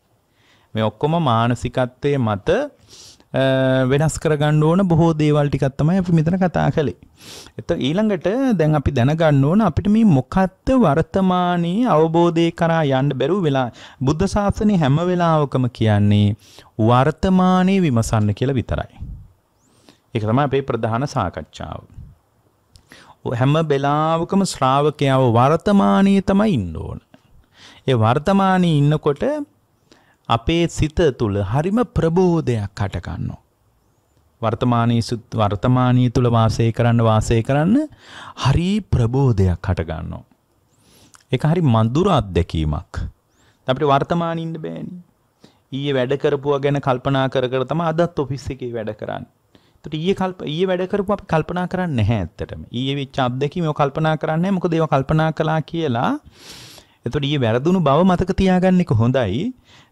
මේ ඔක්කොම මානසිකත්වයේ මත වෙනස් කරගන්න ඕන බොහෝ දේවල් ටිකක් තමයි අපි මෙතන කතා කළේ. එත ඊළඟට දැන් අපි දැනගන්න ඕන අපිට මේ මොකද්ද වර්තමානයේ අවබෝධය කරා යන්න බැරුව වෙලා බුද්ධ ශාසනය හැම වෙලාවකම කියන්නේ වර්තමානයේ විමසන්න කියලා විතරයි. ඒක තමයි අපේ ප්‍රධාන සාකච්ඡාව. හැම වෙලාවකම ශ්‍රාවකයාව වර්තමානයේ තමයි ඉන්න ඕන. ඒ වර්තමානයේ ඉන්නකොට අපේ සිත තුළ හරිම ප්‍රබෝධයක් හටගන්නවා. වර්තමානයේ වර්තමානයේ තුල වාසය කරන්න වාසය කරන්න හරි ප්‍රබෝධයක් හටගන්නවා. ඒක හරි මధుර අත්දැකීමක්. අපිට වර්තමානයේ ඉන්න බෑනේ. ඊයේ වැඩ කරපුවා ගැන කල්පනා කර කර තමයි අදත් ඔෆිස් එකේ වැඩ කරන්නේ. එතකොට ඊයේ කල්ප ඊයේ වැඩ කරපුවා අපි කල්පනා කරන්නේ නැහැ ඇත්තටම. ඊයේ වෙච්ච අත්දැකීම ඔය කල්පනා කරන්නේ නැහැ. මොකද ඒවා කල්පනා කළා කියලා එතකොට ඊයේ වැරදුණු බව මතක තියාගන්න එක හොඳයි.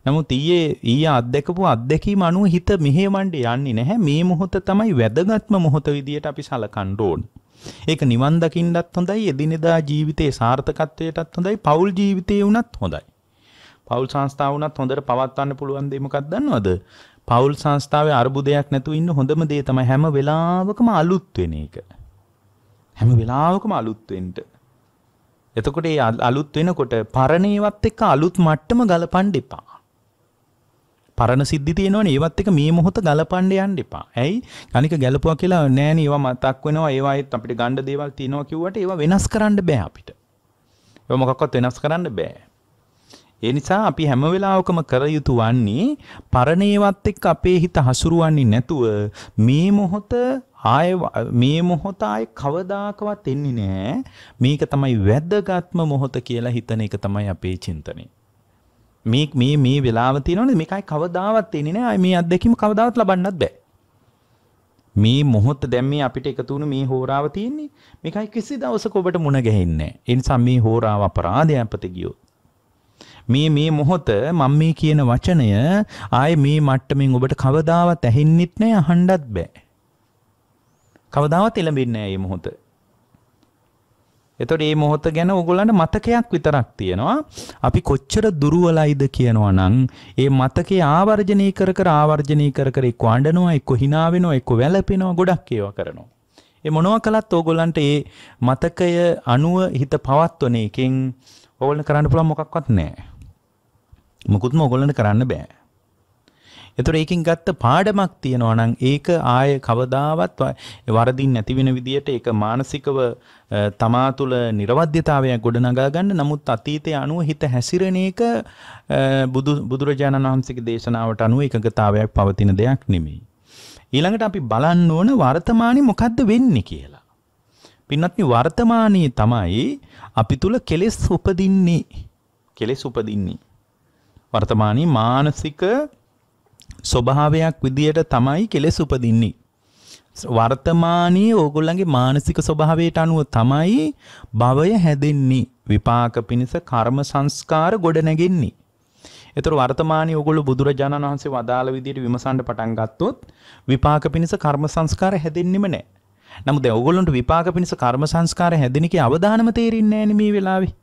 නමුත් ඊයේ ඊයේ අත්දැකපු අත්දැකීම අනුව හිත මෙහෙමන්නේ යන්නේ නැහැ. මේ මොහොත තමයි වැදගත්ම මොහොත විදියට අපි සලකන්න ඕනේ. ඒක නිවන් දකින්නත් හොඳයි, එදිනෙදා ජීවිතේ සාර්ථකත්වයටත් හොඳයි, පෞල් ජීවිතේ වුණත් හොඳයි. පෞල් සංස්ථාව වුණත් හොඳට පවත්වන්න පුළුවන් දේ මොකක්ද දන්නවද? පෞල් සංස්ථාවේ අර්බුදයක් නැතුව ඉන්න හොඳම දේ තමයි හැම වෙලාවකම අලුත් වෙන එක. හැම වෙලාවකම අලුත් වෙන්න එතකොට ඒ අලුත් වෙනකොට පරණේවත් එක්ක අලුත් මට්ටම ගලපන්න එපා. පරණ සිද්ධි තියෙනවනේ ඒවත් එක මේ මොහොත ගලපන්න යන්න එපා. ඇයි? අනික ගැලපුවා කියලා නෑනේ ඒවා මතක් වෙනවා ඒවායිත් අපිට ගණ්ඩ දේවල් තියෙනවා කිව්වට ඒවා වෙනස් කරන්න බෑ අපිට. ඒවා මොකක්වත් වෙනස් කරන්න බෑ. ඒ නිසා අපි හැම වෙලාවකම කර යුතු වන්නේ පරණේවත් එක්ක අපේ හිත හසුරුවන්නේ නැතුව මේ මොහොත ආය මේ මොහොත ආයේ කවදාකවත් එන්නේ නැහැ. මේක තමයි වැදගත්ම මොහොත කියලා හිතන එක තමයි අපේ චින්තනය. මේ මේ මේ වෙලාව තියෙනවනේ මේකයි කවදාවත් එන්නේ නැහැ. මේ අත්දැකීම කවදාවත් ලබන්නත් බෑ. මේ මොහොත දැන් මේ අපිට එකතු වුණු මේ හෝරාව තියෙන්නේ. මේකයි කිසි දවසක ඔබට මුණ ගැහෙන්නේ නැහැ. ඒ නිසා මේ හෝරාව අපරාධය අපත ගියොත් මේ මේ මොහොත මම මේ කියන වචනය ආයේ මේ මට්ටමින් ඔබට කවදාවත් ඇහෙන්නෙත් නෑ අහන්නත් බෑ. කවදාවත් එළඹෙන්නේ නැහැ මේ මොහොත. එතකොට මේ මොහොත ගැන ඕගොල්ලන්ට මතකයක් විතරක් තියෙනවා. අපි කොච්චර දුරවලයිද කියනවා නම් මේ මතකේ ආවර්ජනය කර කර ආවර්ජනය කර කර එක්ක අඬනවා, එක්ක hina වෙනවා, එක්ක වැළපෙනවා, ගොඩක් ඒවා කරනවා. ඒ මොනවා කළත් ඕගොල්ලන්ට මේ මතකය අනුව හිත පවත්වන එකෙන් ඕගොල්ලන්ට කරන්න පුළුවන් මොකක්වත් නැහැ. මොකුත්ම ඕගොල්ලන්ට කරන්න බෑ. එතකොට ඒකෙන් ගත්ත පාඩමක් තියෙනවා නම් ඒක ආය කවදාවත් වරදින් නැති වෙන විදියට ඒක මානසිකව තමා තුළ නිර්වද්‍යතාවයක් ගොඩනගා ගන්න නමුත් අතීතය අනුව හිත හැසිරෙන එක බුදුරජාණන් වහන්සේගේ දේශනාවට අනුව එකඟතාවයක් පවතින දෙයක් නෙමෙයි. ඊළඟට අපි බලන්න ඕන වර්තමානයේ මොකද්ද වෙන්නේ කියලා. පින්වත්නි වර්තමානයේ තමයි අපි තුල කෙලෙස් උපදින්නේ. කෙලෙස් උපදින්නේ. වර්තමානයේ මානසික ස්වභාවයක් විදියට තමයි කෙලෙස් උපදින්නේ. වර්තමානයේ ඕගොල්ලන්ගේ මානසික ස්වභාවයට අනුව තමයි භවය හැදෙන්නේ. විපාක පිණිස කර්ම සංස්කාර ගොඩනැගෙන්නේ. එතකොට වර්තමානයේ ඕගොල්ලෝ බුදුරජාණන් වහන්සේ වදාළ විදිහට විමසන්න පටන් ගත්තොත් විපාක පිණිස කර්ම සංස්කාර හැදෙන්නෙම නැහැ. නමුත් දැන් ඕගොල්ලන්ට විපාක පිණිස කර්ම සංස්කාර හැදෙන කී අවදානම තේරෙන්නේ නැහැ මේ වෙලාවේ.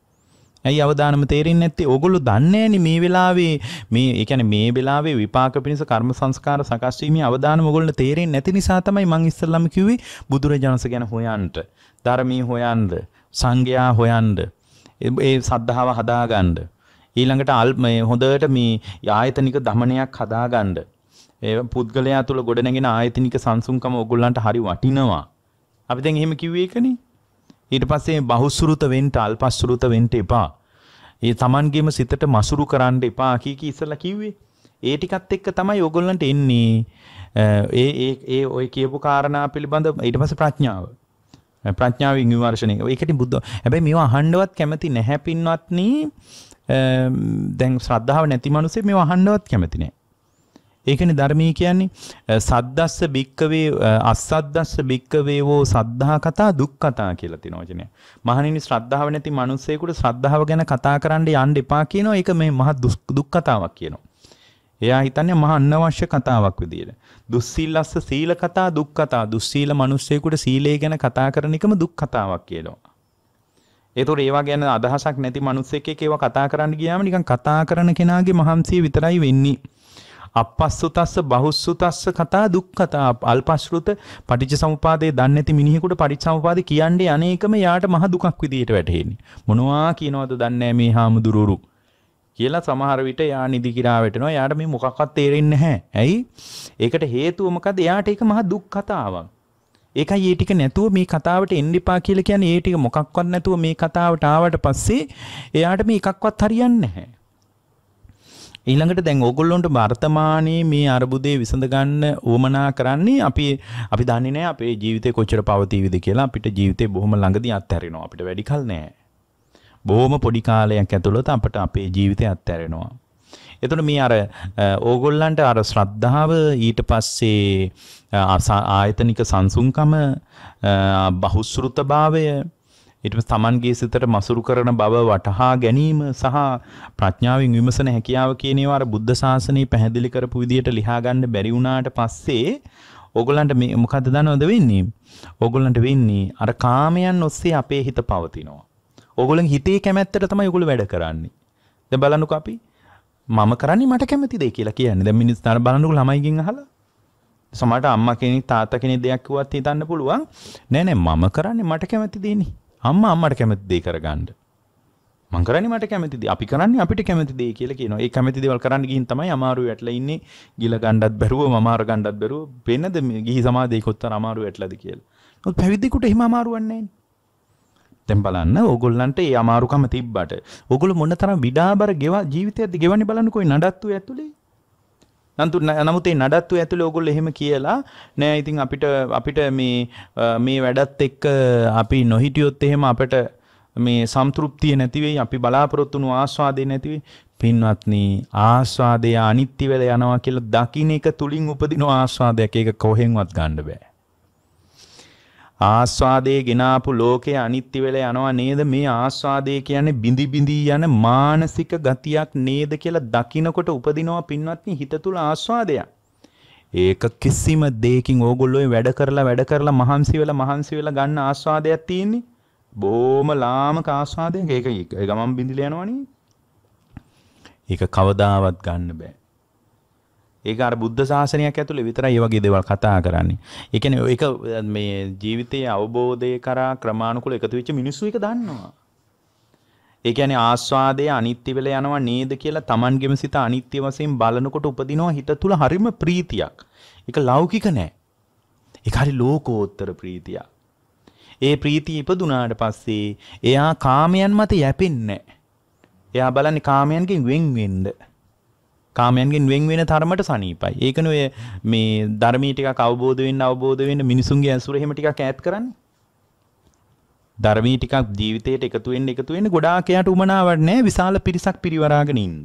ඇයි අවධානම තේරෙන්නේ නැත්තේ? ඕගොල්ලෝ දන්නේ නැණි මේ වෙලාවේ මේ ඒ කියන්නේ මේ වෙලාවේ විපාක පිණිස කර්ම සංස්කාර සකස් වීමේ අවධානම ඕගොල්ලන්ට තේරෙන්නේ නැති නිසා තමයි මම ඉස්සෙල්ලාම කිව්වේ බුදුරජාණන්ස ගැන හොයන්න, ධර්මී හොයන්න, සංඝයා හොයන්න, ඒ සද්ධාව හදාගන්න. ඊළඟට අල් මේ හොඳට මේ ආයතනික দমনයක් හදාගන්න. ඒ පුද්ගලයා තුල ගොඩනැගෙන ආයතනික සංසුන්කම ඕගොල්ලන්ට හරි වටිනවා. අපි දැන් එහෙම කිව්වේ ඒකනේ. ඊට පස්සේ බහුසුරුත වෙන්න අල්පස්සුරුත වෙන්න එපා. ඒ Tamanගෙම සිතට මසුරු කරන්න එපා කී කී ඉස්සලා කිව්වේ. ඒ ටිකත් එක්ක තමයි ඕගොල්ලන්ට එන්නේ ඒ ඒ ඒ ඔය කියපු කාරණා පිළිබඳ ඊට පස්සේ ප්‍රඥාව. ප්‍රඥාවෙන් විමර්ශනය. ඒකටි බුද්ධ. හැබැයි මේවා අහන්නවත් කැමති නැහැ පින්වත්නි. දැන් ශ්‍රද්ධාව නැති මිනිස්සේ මේවා අහන්නවත් කැමති නැහැ. ඒකනේ ධර්මයේ කියන්නේ සද්දස්ස බික්කවේ අස්සද්දස්ස බික්කවේ වෝ සද්ධා කතා දුක් කතා කියලා තියෙන වචනය. මහණෙනි ශ්‍රද්ධාව නැති මිනිස්සෙකුට ශ්‍රද්ධාව ගැන කතා කරන්න යන්න එපා කියනවා. ඒක මේ මහ දුක් කතාවක් කියනවා. එයා හිතන්නේ මහා අනවශ්‍ය කතාවක් විදියට. දුස්සීලස්ස සීල කතා දුක් කතා. දුස්සීල මිනිස්සෙකුට සීලය ගැන කතා කරන එකම දුක් කතාවක් කියනවා. ඒතොර ඒවා ගැන අදහසක් නැති මනුස්සෙක් එක්ක ඒවා කතා කරන්න ගියාම නිකන් කතා කරන කෙනාගේ මහන්සිය විතරයි වෙන්නේ. අපස්සුතස්ස බහුස්සුතස්ස කතා දුක් කතා අල්පශ්‍රුත පටිච්ච සමුපාදයේ දන්නේ නැති මිනිහෙකුට පටිච්ච සමුපාදේ කියන්නේ අනේකම යාට මහ දුකක් විදියට වැටහෙන්නේ. මොනවා කියනවද දන්නේ මේ හාමුදුරුවරු. කියලා සමහර විට යා නිදි කිරා වැටෙනවා. යාට මේ මොකක්වත් තේරෙන්නේ නැහැ. ඇයි? ඒකට හේතුව මොකද? යාට ඒක මහ දුක් කතාවක්. ඒකයි ඒ ටික නැතුව මේ කතාවට එන්න එපා කියලා කියන්නේ ඒ ටික මොකක්වත් නැතුව මේ කතාවට ආවට පස්සේ එයාට මේ එකක්වත් හරියන්නේ නැහැ. ඊළඟට දැන් ඕගොල්ලොන්ට වර්තමානයේ මේ අරබුදේ විසඳගන්න ඕමනා කරන්නේ අපි අපි දන්නේ නෑ අපේ ජීවිතේ කොච්චර පවතීවිද කියලා අපිට ජීවිතේ බොහොම ළඟදී අත්හැරෙනවා අපිට වැඩි කල නෑ බොහොම පොඩි කාලයක් ඇතුළත අපට අපේ ජීවිතය අත්හැරෙනවා එතුට මේ අර ඕගොල්ලන්ට අර ශ්‍රද්ධාව ඊට පස්සේ ආයතනික සංසුන්කම බහුස්ෘත භාවය ඊට පස්සේ Tamanගේ සිතට මසුරු කරන බව වටහා ගැනීම සහ ප්‍රඥාවෙන් විමසන හැකියාව කියන ඒවා අර බුද්ධ ශාසනය පැහැදිලි කරපු විදිහට ලියා ගන්න බැරි වුණාට පස්සේ ඕගොල්ලන්ට මේ මොකද්ද දනවද වෙන්නේ? ඕගොල්ලන්ට වෙන්නේ අර කාමයන් ඔස්සේ අපේ හිත පවතිනවා. ඕගොල්ලන් හිතේ කැමැත්තට තමයි ඔයගොල්ලෝ වැඩ කරන්නේ. දැන් බලන්නකෝ අපි මම කරන්නේ මට කැමති දෙයක් කියලා කියන්නේ. දැන් මිනිස් තර බලන්නකො ළමයිගෙන් අහලා. සමහරට අම්මා කෙනෙක් තාත්තා කෙනෙක් දෙයක් කිව්වත් හිතන්න පුළුවන්. නෑ නෑ මම කරන්නේ මට කැමති දෙන්නේ. අම්මා අම්මට කැමති දේ කරගන්න. මං කරන්නේ මට කැමති දේ. අපි කරන්නේ අපිට කැමති දේ කියලා කියනවා. ඒ කැමති දේවල් කරන්න ගිහින් තමයි අමාරුවේ ඇටලා ඉන්නේ. ගිල ගණ්ඩත් බැරුව, මමාර ගණ්ඩත් බැරුව. වෙනද ගිහි සමාදේ කොත්තර අමාරුවේ ඇටලාද කියලා. මොකද පැවිද්දෙකුට එහෙම අමාරුවක් නැහැ. දැන් බලන්න ඕගොල්ලන්ට ඒ අමාරුකම තිබ්බට ඕගොල්ලෝ මොනතරම් විඩාබර ජීවිතයක්ද ගෙවන්නේ බලන්නකෝ ඒ නඩත්තුවේ ඇතුලේ. නන්තු නමුතේ නඩත්තු ඇතුළ ඔගොල් එහෙම කියලා නෑ ඉතින් අපිට අපිට මේ මේ වැඩත් එක්ක අපි නොහිටියොත් එහෙම අපට මේ සම්තෘප්තිය නැතිවෙයි අපි බලාපොරොත්තුණු ආස්වාදය නැතිවේ පින්වත්න ආස්වාදය අනිත්‍යවල යනවා කියලා දකින එක තුළින් උපදින ආස්වාදයක් ඒක කොහෙන්වත් ගණ්ඩ බෑ ආස්වාදයේ ගෙනාපු ලෝකයේ අනිත්‍ය වෙලා යනවා නේද මේ ආස්වාදයේ කියන්නේ බිඳි බිඳි යන මානසික ගතියක් නේද කියලා දකිනකොට උපදිනවා පින්වත්නි හිත තුල ආස්වාදයක් ඒක කිසිම දෙයකින් ඕගොල්ලෝ වැඩ කරලා වැඩ කරලා මහන්සි වෙලා මහන්සි වෙලා ගන්න ආස්වාදයක් තියෙන්නේ බොහොම ලාමක ආස්වාදයක් ඒක ගමම් බිඳිලා යනවනේ ඒක කවදාවත් ගන්න බෑ ඒක අර බුද්ධ ශාසනයක් ඇතුළේ විතරයි මේ වගේ දේවල් කතා කරන්නේ. ඒ කියන්නේ ඒක මේ ජීවිතයේ අවබෝධය කරා ක්‍රමානුකූලව එකතු වෙච්ච මිනිස්සු ඒක දන්නවා. ඒ කියන්නේ ආස්වාදයේ අනිත්‍ය වෙලා යනවා නේද කියලා Tamanගෙම සිත අනිත්‍ය වශයෙන් බලනකොට උපදිනවා හිත තුල හරිම ප්‍රීතියක්. ඒක ලෞකික නෑ. ඒක හරි ලෝකෝත්තර ප්‍රීතියක්. ඒ ප්‍රීතිය ඉපදුනාට පස්සේ එයා කාමයන් මත යැපෙන්නේ නෑ. එයා බලන්නේ කාමයන්ගෙන් වෙන් වෙන්න. කාමයන්ගෙන් වෙන් වෙන තරමට සනීපයි. ඒකන ඔය මේ ධර්මී ටිකක් අවබෝධ වෙන්න අවබෝධ වෙන්න මිනිසුන්ගේ ඇසුර එහෙම ටිකක් ඈත් කරන්නේ. ධර්මී ටිකක් ජීවිතයට එකතු වෙන්න එකතු වෙන්න ගොඩාක් එයාට උමනාවක් නැහැ විශාල පිරිසක් පිරිවරාගෙන ඉන්න.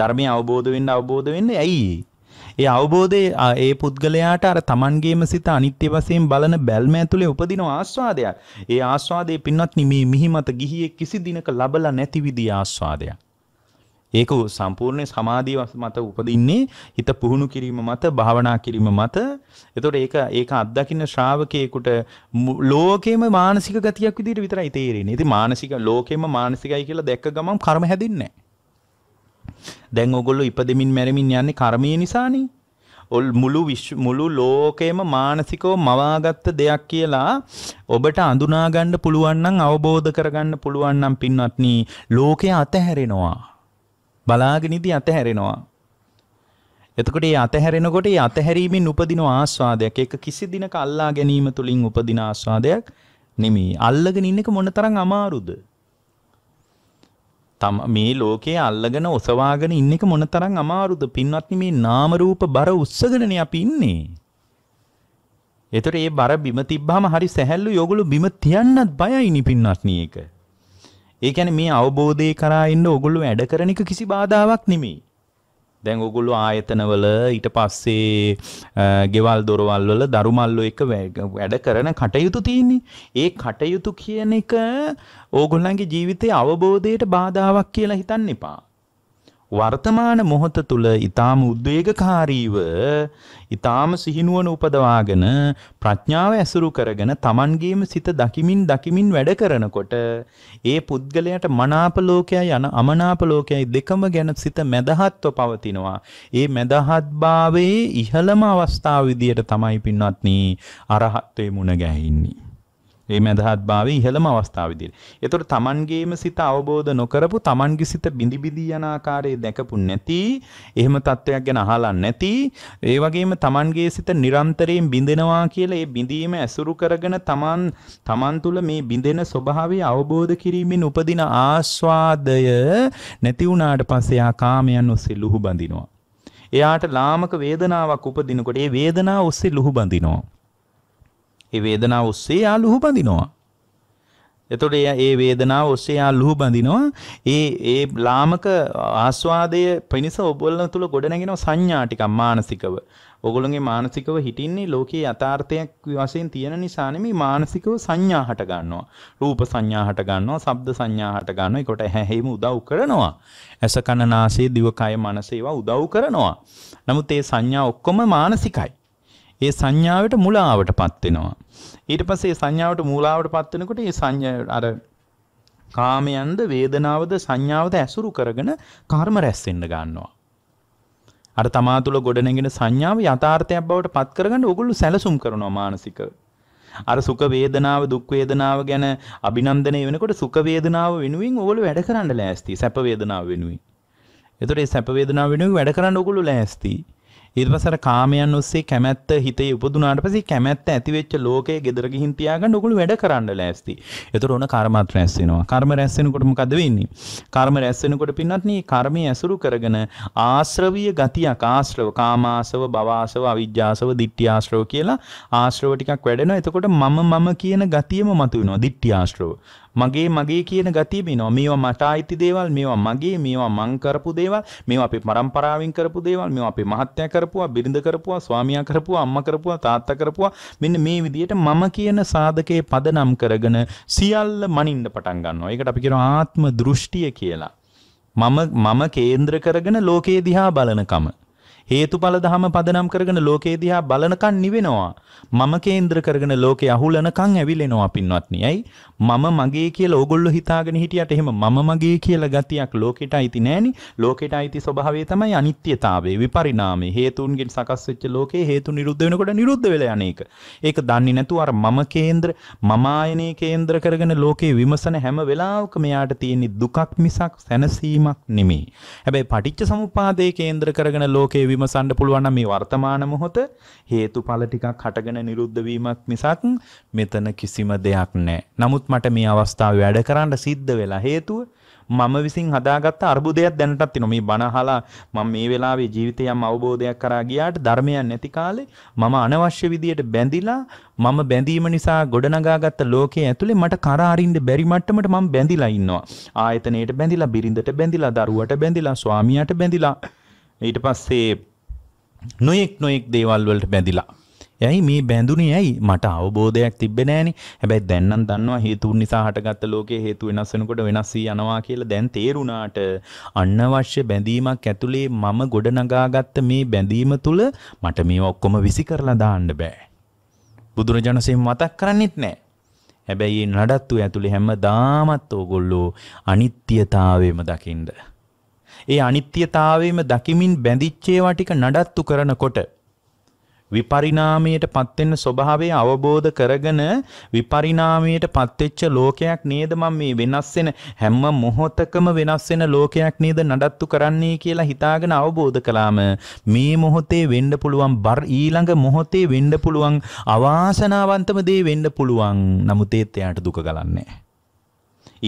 ධර්මය අවබෝධ වෙන්න අවබෝධ වෙන්න ඇයි? ඒ අවබෝධය ඒ පුද්ගලයාට අර තමන්ගේම සිත අනිත්‍ය වශයෙන් බලන බැල්ම ඇතුලේ උපදින ආස්වාදයක්. ඒ ආස්වාදයේ පින්වත් නිමේ මිහිමත ගිහියේ කිසි දිනක ලබලා නැති විදිය ආස්වාදයක්. ඒක සම්පූර්ණ සමාධිය මත උපදින්නේ හිත පුහුණු කිරීම මත භාවනා කිරීම මත එතකොට ඒක ඒක අත්දකින්න ශ්‍රාවකයෙකුට ලෝකෙම මානසික ගතියක් විදිහට විතරයි තේරෙන්නේ. ඉතින් මානසික ලෝකෙම මානසිකයි කියලා දැක්ක ගමන් කර්ම හැදින්නේ දැන් ඕගොල්ලෝ ඉපදෙමින් මැරෙමින් යන්නේ කර්මය නිසානේ. ඔල් මුළු මුළු ලෝකෙම මානසිකව මවාගත්ත දෙයක් කියලා ඔබට අඳුනා ගන්න පුළුවන් නම් අවබෝධ කරගන්න පුළුවන් නම් පින්වත්නි ලෝකය අතහැරෙනවා බලාගෙන ඉදී අතහැරෙනවා. එතකොට මේ අතහැරෙනකොට මේ අතහැරීමෙන් උපදින ආස්වාදයක් ඒක කිසි දිනක අල්ලා ගැනීම තුලින් උපදින ආස්වාදයක් නෙමෙයි. අල්ලගෙන ඉන්න එක මොනතරම් අමාරුද? තම මේ ලෝකයේ අල්ලගෙන ඔසවාගෙන ඉන්න එක මොනතරම් අමාරුද? පින්වත්නි මේ නාම රූප බර උස්සගෙනනේ අපි ඉන්නේ. එතකොට මේ බර බිම තිබ්බාම හරි සැහැල්ලු යෝගලු බිම තියන්නත් බයයි නිපින්නත් නී එක. ඒ කියන්නේ මේ අවබෝධය කරා ඉන්න ඕගොල්ලෝ වැඩ කරන එක කිසි බාධාවක් නෙමෙයි. දැන් ඕගොල්ලෝ ආයතනවල ඊට පස්සේ ගෙවල් දොරවල් වල දරුමල්ලෝ එක වැඩ කරන කටයුතු තියෙන්නේ. ඒ කටයුතු කියන එක ඕගොල්ලන්ගේ ජීවිතයේ අවබෝධයට බාධාවක් කියලා හිතන්න එපා. වර්තමාන මොහොත තුළ ඊටාම උද්වේගකාරීව ඊටාම සිහිනුවන උපදවාගෙන ප්‍රඥාව ඇසුරු කරගෙන Taman සිත දකිමින් දකිමින් වැඩ කරනකොට ඒ පුද්ගලයාට මනාප ලෝකයයි යන අමනාප ලෝකයයි දෙකම ගැන සිත මැදහත්ව පවතිනවා. ඒ මැදහත්භාවයේ ඉහළම අවස්ථාව විදියට තමයි පින්වත්නි අරහත්වේ මුණ ගැහින්නේ. මේ මදහත් භාවය ඉහළම අවස්ථාවවිදිර. එතුොට තමන්ගේම සිත අවබෝධ නොකරපු තමන්ගි සිත බිඳිබිදී යනාකාරයේ දැකපු නැති එහෙම තත්ත්වයක් ගැන අහලා නැති ඒ වගේම තමන්ගේ සිත නිරන්තරයෙන් බිඳෙනවා කියලා ඒ බිඳීම ඇසුරු කරගෙන තමන් තමන් තුළ මේ බිඳෙන ස්වභාවය අවබෝධ කිරීමෙන් උපදින ආස්වාදය නැති වුණාට පස්සේ ආ කාමයන් ඔස්සේ ලුහු බඳිනවා. එයාට ලාමක වේදනාවක් උපදිනකොට ඒ වේදනාව ඔස්සේ ලුහු බඳිනවා. ඒ වේදනාව ඔස්සේ යා ලුහු බඳිනවා. එතකොට ඒ වේදනාව ඔස්සේ යා ලුහු බඳිනවා. ඒ ඒ ලාමක ආස්වාදය පිණිස ඔබලන තුල ගොඩනැගෙන සංඥා ටිකක් මානසිකව. ඔගොල්ලන්ගේ මානසිකව හිටින්නේ ලෝකයේ යථාර්ථයක් වශයෙන් තියෙන නිසා නෙමෙයි මානසිකව සංඥා හට ගන්නවා. රූප සංඥා හට ගන්නවා, ශබ්ද සංඥා හට ගන්නවා. ඒකට හැහැීම උදව් කරනවා. ඇස කන නාසය දිව කය මනස ඒවා උදව් කරනවා. නමුත් ඒ සංඥා ඔක්කොම මානසිකයි. ඒ සංඥාවට මුලාවටපත් වෙනවා. ඊට පස්සේ ඒ සංඥාවට මුලාවටපත් වෙනකොට ඒ සංඥා අර කාමයන්ද වේදනාවද සංඥාවද ඇසුරු කරගෙන කර්ම රැස් වෙන්න ගන්නවා. අර තමා තුළ ගොඩනැගෙන සංඥාව යථාර්ථයක් බවට පත් කරගන්න ඕගොල්ලෝ සැලසුම් කරනවා මානසිකව. අර සුඛ වේදනාව දුක් වේදනාව ගැන අභිනන්දනය වෙනකොට සුඛ වේදනාව වෙනුවෙන් ඕගොල්ලෝ වැඩ කරන්න ලෑස්ති. සැප වේදනාව වෙනුවෙන්. එතකොට මේ සැප වේදනාව වෙනුවෙන් වැඩ කරන්න ඕගොල්ලෝ ලෑස්ති. ඒදපසර කාමයන් ඔස්සේ කැමැත්ත හිතේ උපදුනාට පසේ කැමැත්ත ඇතිවෙච්ච ලෝකය ගෙදරගිහින් තියාගන්න ඔකුළු වැඩ කරන්න ලෑස්ති එතර ඕන කර්මත් රැස්සෙනවා කර්ම රැස්සෙනකොටම කද වෙන්නේ කර්ම රැස්සෙනකොට පින්නත්න කර්මය ඇසුරු කරගෙන ආශ්‍රවීය ගතියක් ආශ්‍රව කාමාසව බවාසව අවිද්‍යාසව දිට්ටි ආශ්‍රව කියලා ආශ්‍රව ටිකක් වැඩෙනවා එතකොට මම මම කියන ගතියම මතුවෙනවා දිට්ටි ආශ්‍රව මගේ මගේ කියන ගතිය බිනවා මේවා මට අයිති දේවල් මේවා මගේ මේවා මං කරපු දේවල් මේවා අපේ පරම්පරාවෙන් කරපු දේවල් මේවා අපේ මහත්තයා කරපුවා බිරිඳ කරපුවා ස්වාමියා කරපුවා අම්මා කරපුවා තාත්තා කරපුවා මෙන්න මේ විදිහට මම කියන සාධකයේ පදනම් කරගෙන සියල්ල මනින්න පටන් ගන්නවා. ඒකට අපි කියනවා ආත්ම දෘෂ්ටිය කියලා. මම මම කේන්ද්‍ර කරගෙන ලෝකයේ දිහා බලනකම හේතුඵල ධම පදනම් කරගෙන ලෝකේ දිහා බලනකන් නිවෙනවා. මම කේන්ද්‍ර කරගෙන ලෝකේ අහුලනකන් ඇවිලෙනවා පින්වත්නි. ඇයි? මම මගේ කියලා ඕගොල්ලෝ හිතාගෙන හිටියට එහෙම මම මගේ කියලා ගතියක් ලෝකෙට අයිති නෑනේ. ලෝකෙට අයිති ස්වභාවය තමයි අනිත්‍යතාවය, විපරිණාමය. හේතුන්ගෙන් සකස් වෙච්ච ලෝකේ හේතු නිරුද්ධ වෙනකොට නිරුද්ධ වෙලා යන එක. ඒක දන්නේ නැතුව අර මම කේන්ද්‍ර, මම ආයනේ කේන්ද්‍ර කරගෙන ලෝකේ විමසන හැම වෙලාවකම යාට තියෙන දුකක් මිසක් සැනසීමක් නෙමෙයි. හැබැයි පටිච්ච සමුප්පාදයේ කේන්ද්‍ර කරගෙන ලෝකේ විමසන්න පුළුවන් මේ වර්තමාන මොහොත හේතුඵල ටිකක් හටගෙන නිරුද්ධ වීමක් මිසක් මෙතන කිසිම දෙයක් නැහැ. නමුත් මට මේ අවස්ථාව වැඩ කරන්න සිද්ධ වෙලා හේතුව මම විසින් හදාගත්ත අර්බුදයක් දැනටත් තියෙනවා. මේ බණ අහලා මම මේ වෙලාවේ ජීවිතේ යම් අවබෝධයක් කරා ගියාට ධර්මයක් නැති කාලේ මම අනවශ්‍ය විදියට බැඳිලා මම බැඳීම නිසා ගොඩනගාගත්ත ලෝකයේ ඇතුලේ මට කර අරින්න බැරි මට්ටමට මම බැඳිලා ඉන්නවා. ආයතනයට බැඳිලා, බිරිඳට බැඳිලා, දරුවට බැඳිලා, ස්වාමියාට බැඳිලා. ඊට පස්සේ නොයෙක් නොයෙක් දේවල් වලට බැඳිලා ඇයි මේ බැඳුනේ ඇයි මට අවබෝධයක් තිබ්බේ නෑනේ. හැබැයි දැන් නම් දන්නවා හේතුන් නිසා හටගත්ත ලෝකේ හේතු වෙනස් වෙනකොට වෙනස් වී යනවා කියලා දැන් තේරුණාට අනවශ්‍ය බැඳීමක් ඇතුලේ මම ගොඩනගාගත්ත මේ බැඳීම තුල මට මේ ඔක්කොම විසි කරලා දාන්න බෑ. බුදුරජාණන්සේ මතක් කරන්නේත් නෑ. හැබැයි මේ නඩත්තු ඇතුලේ හැමදාමත් ඕගොල්ලෝ අනිත්‍යතාවයම දකින්නේ ඒ අනිත්‍යතාවයම දකිමින් බැඳිච්චේවා ටික නඩත්තු කරනකොට විපරිණාමයට පත්වෙන්න ස්වභාවය අවබෝධ කරගෙන විපරිණාමයට පත්වෙච්ච ලෝකයක් නේද මම මේ වෙනස් වෙන හැම මොහොතකම වෙනස් වෙන ලෝකයක් නේද නඩත්තු කරන්නේ කියලා හිතාගෙන අවබෝධ කළාම මේ මොහොතේ වෙන්න පුළුවන් බර් ඊළඟ මොහොතේ වෙන්න පුළුවන් අවාසනාවන්තම දේ වෙන්න පුළුවන් නමුත් ඒත් එයාට දුක ගලන්නේ නැහැ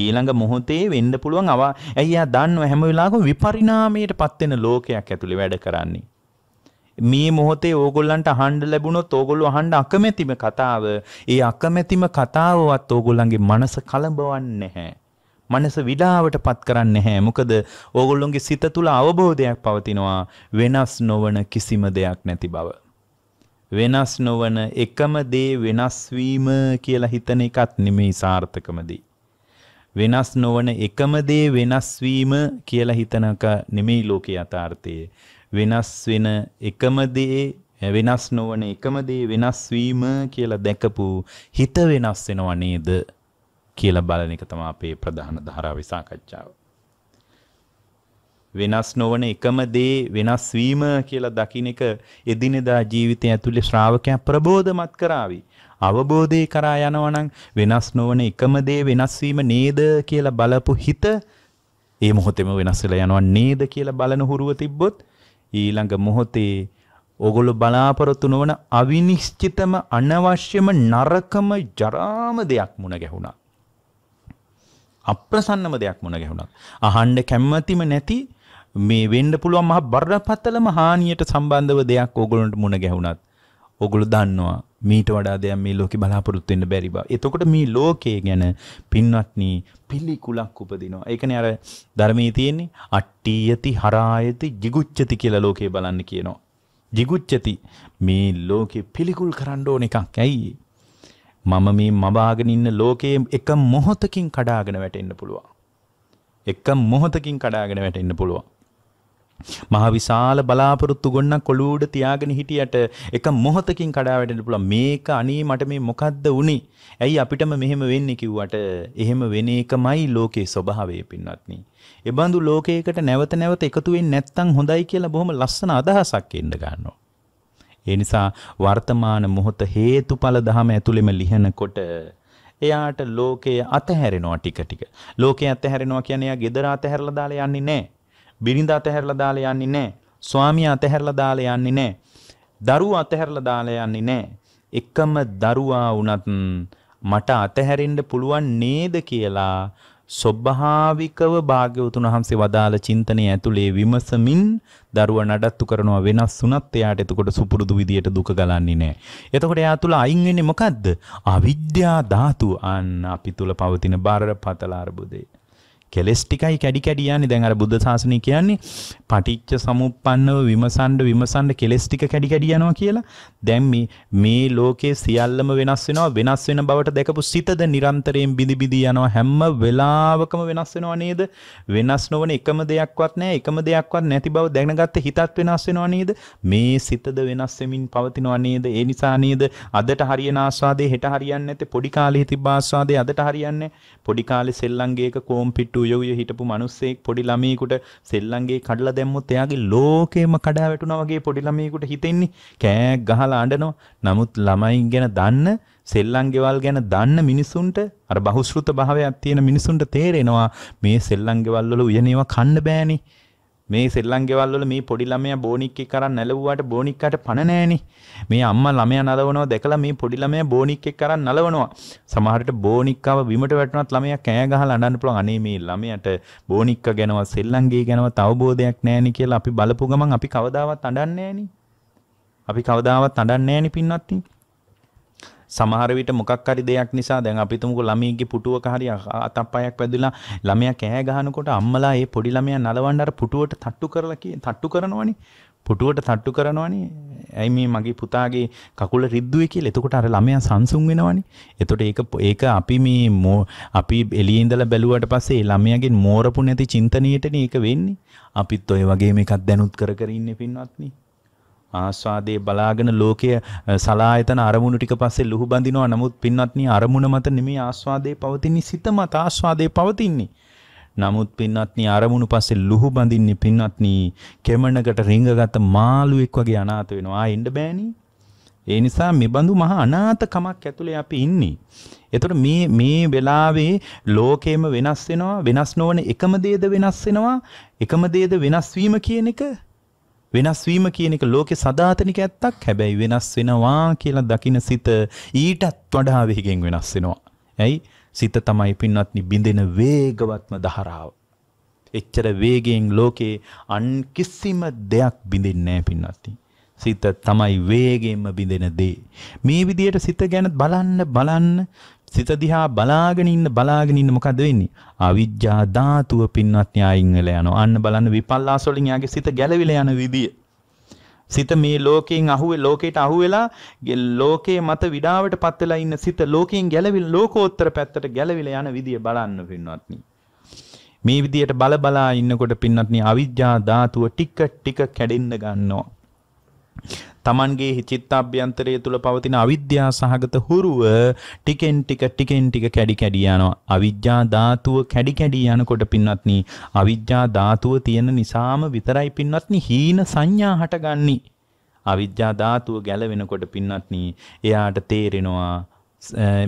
ඊළඟ මොහොතේ වෙන්න පුළුවන් අවා ඇයි එයා දන්නව හැම වෙලාවකම විපරිණාමයට පත් වෙන ලෝකයක් ඇතුලේ වැඩ කරන්නේ. මේ මොහොතේ ඕගොල්ලන්ට අහන්න ලැබුණොත් ඕගොල්ලෝ අහන්න අකමැතිම කතාව ඒ අකමැතිම කතාවවත් ඕගොල්ලන්ගේ මනස කලබවන්නේ නැහැ. මනස විඩාවට පත් කරන්නේ නැහැ. මොකද ඕගොල්ලොන්ගේ සිත තුළ අවබෝධයක් පවතිනවා වෙනස් නොවන කිසිම දෙයක් නැති බව. වෙනස් නොවන එකම දේ වෙනස් වීම කියලා හිතන එකත් නෙමෙයි සාර්ථකම දේ. වෙනස් නොවන එකම දේ වෙනස් වීම කියලා හිතනක නෙමෙයි ලෝකේ යථාර්ථය. වෙනස් වෙන එකම දේ වෙනස් නොවන එකම දේ වෙනස් වීම කියලා දැකපු හිත වෙනස් වෙනව නේද කියලා බලන එක තමයි අපේ ප්‍රධාන ධාරාවේ සාකච්ඡාව. වෙනස් නොවන එකම දේ වෙනස් වීම කියලා දකින්න එක එදිනෙදා ජීවිතය ඇතුලේ ශ්‍රාවකයන් ප්‍රබෝධමත් කරાવી. අවබෝධය කරා යනවනම් වෙනස් නොවන එකම දේ වෙනස් වීම නේද කියලා බලපු හිත ඒ මොහොතේම වෙනස් වෙලා යනවා නේද කියලා බලන හුරුව තිබ්බොත් ඊළඟ මොහොතේ ඕගොල්ලෝ බලාපොරොත්තු නොවන අවිනිශ්චිතම අනවශ්‍යම නරකම ජරාම දෙයක් මුණ ගැහුණා. අප්‍රසන්නම දෙයක් මුණ ගැහුණා. අහන්න කැමැතිම නැති මේ වෙන්න පුළුවන් මහ බරපතලම හානියට සම්බන්ධව දෙයක් ඕගොල්ලන්ට මුණ ගැහුණත් ඕගොල්ලෝ දන්නවා මීට වඩා දෙයක් මේ ලෝකෙ බලාපොරොත්තු වෙන්න බැරි බව. එතකොට මේ ලෝකයේ ගැන පින්වත්නි පිළිකුලක් උපදිනවා. ඒකනේ අර ධර්මයේ තියෙන්නේ අට්ටි යති හරායති jigucchati කියලා ලෝකේ බලන්න කියනවා. jigucchati මේ ලෝකෙ පිළිකුල් කරන්න ඕන එකක්. ඇයි? මම මේ මබාගෙන ඉන්න ලෝකයේ එක මොහොතකින් කඩාගෙන වැටෙන්න පුළුවන්. එක මොහොතකින් කඩාගෙන වැටෙන්න පුළුවන්. මහ විශාල බලාපොරොත්තු ගොන්නක් කොළු උඩ තියාගෙන හිටියට එක මොහොතකින් කඩා වැටෙන්න පුළුවන් මේක අනේ මට මේ මොකද්ද උනේ ඇයි අපිටම මෙහෙම වෙන්නේ කිව්වට එහෙම වෙන එකමයි ලෝකේ ස්වභාවය පින්වත්නි එබඳු ලෝකයකට නැවත නැවත එකතු වෙන්නේ නැත්නම් හොඳයි කියලා බොහොම ලස්සන අදහසක් එන්න ගන්නවා ඒ නිසා වර්තමාන මොහොත හේතුඵල ධම ඇතුළෙම ලිහනකොට එයාට ලෝකය අතහැරෙනවා ටික ටික ලෝකය අතහැරෙනවා කියන්නේ එයා gedara අතහැරලා දාලා යන්නේ නැහැ බිරිඳ අතහැරලා දාලා යන්නේ නැහැ. ස්වාමියා අතහැරලා දාලා යන්නේ නැහැ. දරුවා අතහැරලා දාලා යන්නේ නැහැ. එකම දරුවා වුණත් මට අතහැරෙන්න පුළුවන් නේද කියලා ස්වභාවිකව භාග්‍යවතුන් වහන්සේ වදාළ චින්තනය ඇතුලේ විමසමින් දරුවා නඩත්තු කරනවා වෙනස් වුණත් එයාට එතකොට සුපුරුදු විදියට දුක ගලන්නේ නැහැ. එතකොට එයා තුල අයින් වෙන්නේ මොකද්ද? අවිද්‍යා ධාතු අන්න අපි තුල පවතින බරපතල අ르බුදේ. කෙලෙස් ටිකයි කැඩි කැඩි යන්නේ දැන් අර බුද්ධ ශාසනය කියන්නේ පටිච්ච සමුප්පන්නව විමසන්න විමසන්න කෙලෙස් ටික කැඩි කැඩි යනවා කියලා දැන් මේ මේ ලෝකේ සියල්ලම වෙනස් වෙනවා වෙනස් වෙන බවට දැකපු සිතද නිරන්තරයෙන් බිඳි බිඳි යනවා හැම වෙලාවකම වෙනස් වෙනවා නේද වෙනස් නොවන එකම දෙයක්වත් නැහැ එකම දෙයක්වත් නැති බව දැනගත්ත හිතත් වෙනස් වෙනවා නේද මේ සිතද වෙනස් වෙමින් පවතිනවා නේද ඒ නිසා නේද අදට හරියන ආස්වාදේ හෙට හරියන්නේ නැත්තේ පොඩි කාලේ තිබ්බ ආස්වාදේ අදට හරියන්නේ පොඩි කාලේ සෙල්ලම් ගේක කෝම් පිට්ටු උය උය හිටපු මිනිස්සෙක් පොඩි ළමයෙකුට සෙල්ලම්ගේ කඩලා දැම්මොත් එයාගේ ලෝකෙම කඩා වැටුණා වගේ පොඩි ළමයෙකුට හිතෙන්නේ කෑක් ගහලා අඬනවා. නමුත් ළමයින් ගැන දන්න සෙල්ලම් ගෙවල් ගැන දන්න මිනිසුන්ට අර බහුශෘත භාවයක් තියෙන මිනිසුන්ට තේරෙනවා මේ සෙල්ලම් ගෙවල් වල උයනේවා කන්න බෑනේ. මේ සෙල්ලම් ගෙවල් වල මේ පොඩි ළමයා බෝනික් එක් කරන් නැලවුවාට බෝනික්කට පණ නැහෙනේ. මේ අම්මා ළමයා නලවනවා දැකලා මේ පොඩි ළමයා බෝනික් එක් කරන් නලවනවා. සමහරට බෝනික්කව බිමට වැටුණත් ළමයා කෑ ගහලා අඬන්න පුළුවන්. අනේ මේ ළමයාට බෝනික්ක ගැනව සෙල්ලම් ගේ ගැනව අවබෝධයක් නැහෙනේ කියලා අපි බලපු ගමන් අපි කවදාවත් අඬන්නේ නැහෙනේ. අපි කවදාවත් අඩන්නේ ෑනි පින්නත්ති සමහර විට මොකක් හරි දෙයක් නිසා දැන් අපි තුමුකෝ ළමයිගේ පුටුවක හරි අතප්පයක් වැදිලා ළමයා කෑ ගහනකොට අම්මලා ඒ පොඩි ළමයා නලවන්න අර පුටුවට තට්ටු කරලා තට්ටු කරනවනේ පුටුවට තට්ටු කරනවනේ ඇයි මේ මගේ පුතාගේ කකුල රිද්දුවේ කියලා එතකොට අර ළමයා සංසුන් වෙනවනේ එතකොට ඒක ඒක අපි මේ අපි එළියේ ඉඳලා බැලුවට පස්සේ ළමයාගෙන් මෝරපු නැති චින්තනීයටනේ ඒක වෙන්නේ අපිත් ඔය වගේ මේකක් දැනුත් කර කර ඉන්නේ පින්වත්නි ආස්වාදයේ බලාගෙන ලෝකයේ සලායතන අරමුණු ටික පස්සේ ලුහු බඳිනවා. නමුත් පින්වත්නි අරමුණ මත නෙමෙයි ආස්වාදයේ පවතින්නේ සිත මත ආස්වාදයේ පවතින්නේ. නමුත් පින්වත්නි අරමුණු පස්සේ ලුහු බඳින්නේ පින්වත්නි කෙමණකට රිංගගත මාළුවෙක් වගේ අනාථ වෙනවා. එන්න බෑනේ. ඒ නිසා මේ බඳු මහා අනාථකමක් ඇතුලේ අපි ඉන්නේ. එතකොට මේ මේ වෙලාවේ ලෝකෙම වෙනස් වෙනවා. වෙනස් නොවන එකම දේද වෙනස් වෙනවා. එකම දේද වෙනස් වීම කියන එක වෙනස් වීම කියන එක ලෝකේ සදාතනික ඇත්තක්. හැබැයි වෙනස් වෙනවා කියලා දකින සිත ඊටත් වඩා වෙහිගෙන් වෙනස් වෙනවා. ඇයි? සිත තමයි පින්වත්නි බිඳෙන වේගවත්ම ධාරාව. එච්චර වේගයෙන් ලෝකේ අන් කිසිම දෙයක් බිඳෙන්නේ නැහැ පින්වත්නි. සිත තමයි වේගයෙන්ම බිඳෙන දේ. මේ විදියට සිත ගැන බලන්න බලන්න සිත දිහා බලාගෙන ඉන්න බලාගෙන ඉන්න මොකද වෙන්නේ? අවිජ්ජා ධාතුව පින්වත් න්යායින් වෙලා යනවා. අන්න බලන්න විපල්ලාස වලින් යාගේ සිත ගැලවිලා යන විදිය. සිත මේ ලෝකයෙන් අහුවේ ලෝකයට අහුවෙලා ලෝකයේ මත විඩාවට පත් වෙලා ඉන්න සිත ලෝකයෙන් ගැලවිලා ලෝකෝත්තර පැත්තට ගැලවිලා යන විදිය බලන්න පින්වත්නි. මේ විදියට බල බලා ඉන්නකොට පින්වත්නි අවිජ්ජා ධාතුව ටික ටික කැඩෙන්න ගන්නවා. තමන්ගේ චිත්තාභ්‍යන්තරය තුළ පවතින අවිද්‍යා සහගත හුරුව ටිකෙන් ටික ටිකෙන් ටික කැඩි කැඩි යනවා. අවිද්‍යා ධාතුව කැඩි කැඩි යනකොට පින්වත්නි අවිද්‍යා ධාතුව තියෙන නිසාම විතරයි පින්වත්නි හීන සංඥා හටගන්නේ. අවිද්‍යා ධාතුව ගැලවෙනකොට පින්වත්නි එයාට තේරෙනවා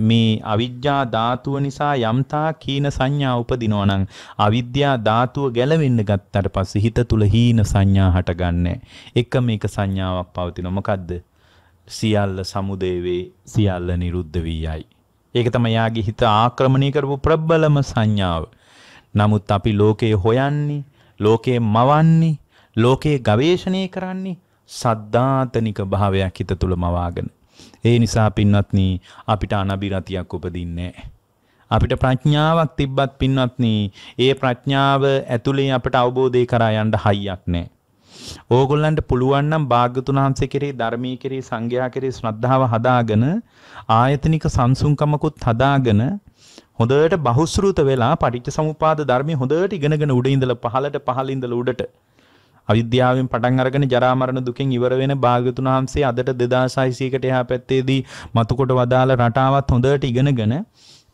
මේ අවිද්‍යා ධාතුව නිසා යම්තා කීන සංඥා උපදිනවා නම් අවිද්‍යා ධාතුව ගැලවෙන්න ගත්තට පස්සේ හිත තුල හීන සංඥා හටගන්නේ. එකම එක සංඥාවක් පවතිනවා. මොකද්ද? සියල්ල සමුදේ වේ සියල්ල නිරුද්ධ වී යයි. ඒක තමයි යාගේ හිත ආක්‍රමණය කරපු ප්‍රබලම සංඥාව. නමුත් අපි ලෝකේ හොයන්නේ, ලෝකේ මවන්නේ, ලෝකේ ගවේෂණය කරන්නේ සද්ධාතනික භාවයක් හිත තුල මවාගෙන. ඒ නිසා පින්වත්නි අපිට අනබිරතියක් උපදින්නේ අපිට ප්‍රඥාවක් තිබ්බත් පින්වත්නි ඒ ප්‍රඥාව ඇතුලේ අපට අවබෝධය කරා යන්න හයියක් නැහැ. ඕගොල්ලන්ට පුළුවන් නම් භාග්‍යතුන් වහන්සේ කෙරේ ධර්මයේ කෙරේ සංඝයා කෙරේ ශ්‍රද්ධාව හදාගෙන ආයතනික සංසුන්කමකුත් හදාගෙන හොඳට බහුශ්‍රූත වෙලා පටිච්ච සමුපාද ධර්මයේ හොඳට ඉගෙනගෙන උඩ ඉඳලා පහළට පහළ ඉඳලා උඩට අවිද්‍යාවෙන් පටන් අරගෙන ජරා මරණ දුකෙන් ඉවර වෙන භාග්‍යතුන් වහන්සේ අදට 2600කට එහා පැත්තේදී මතුකොට වදාළ රටාවත් හොඳට ඉගෙනගෙන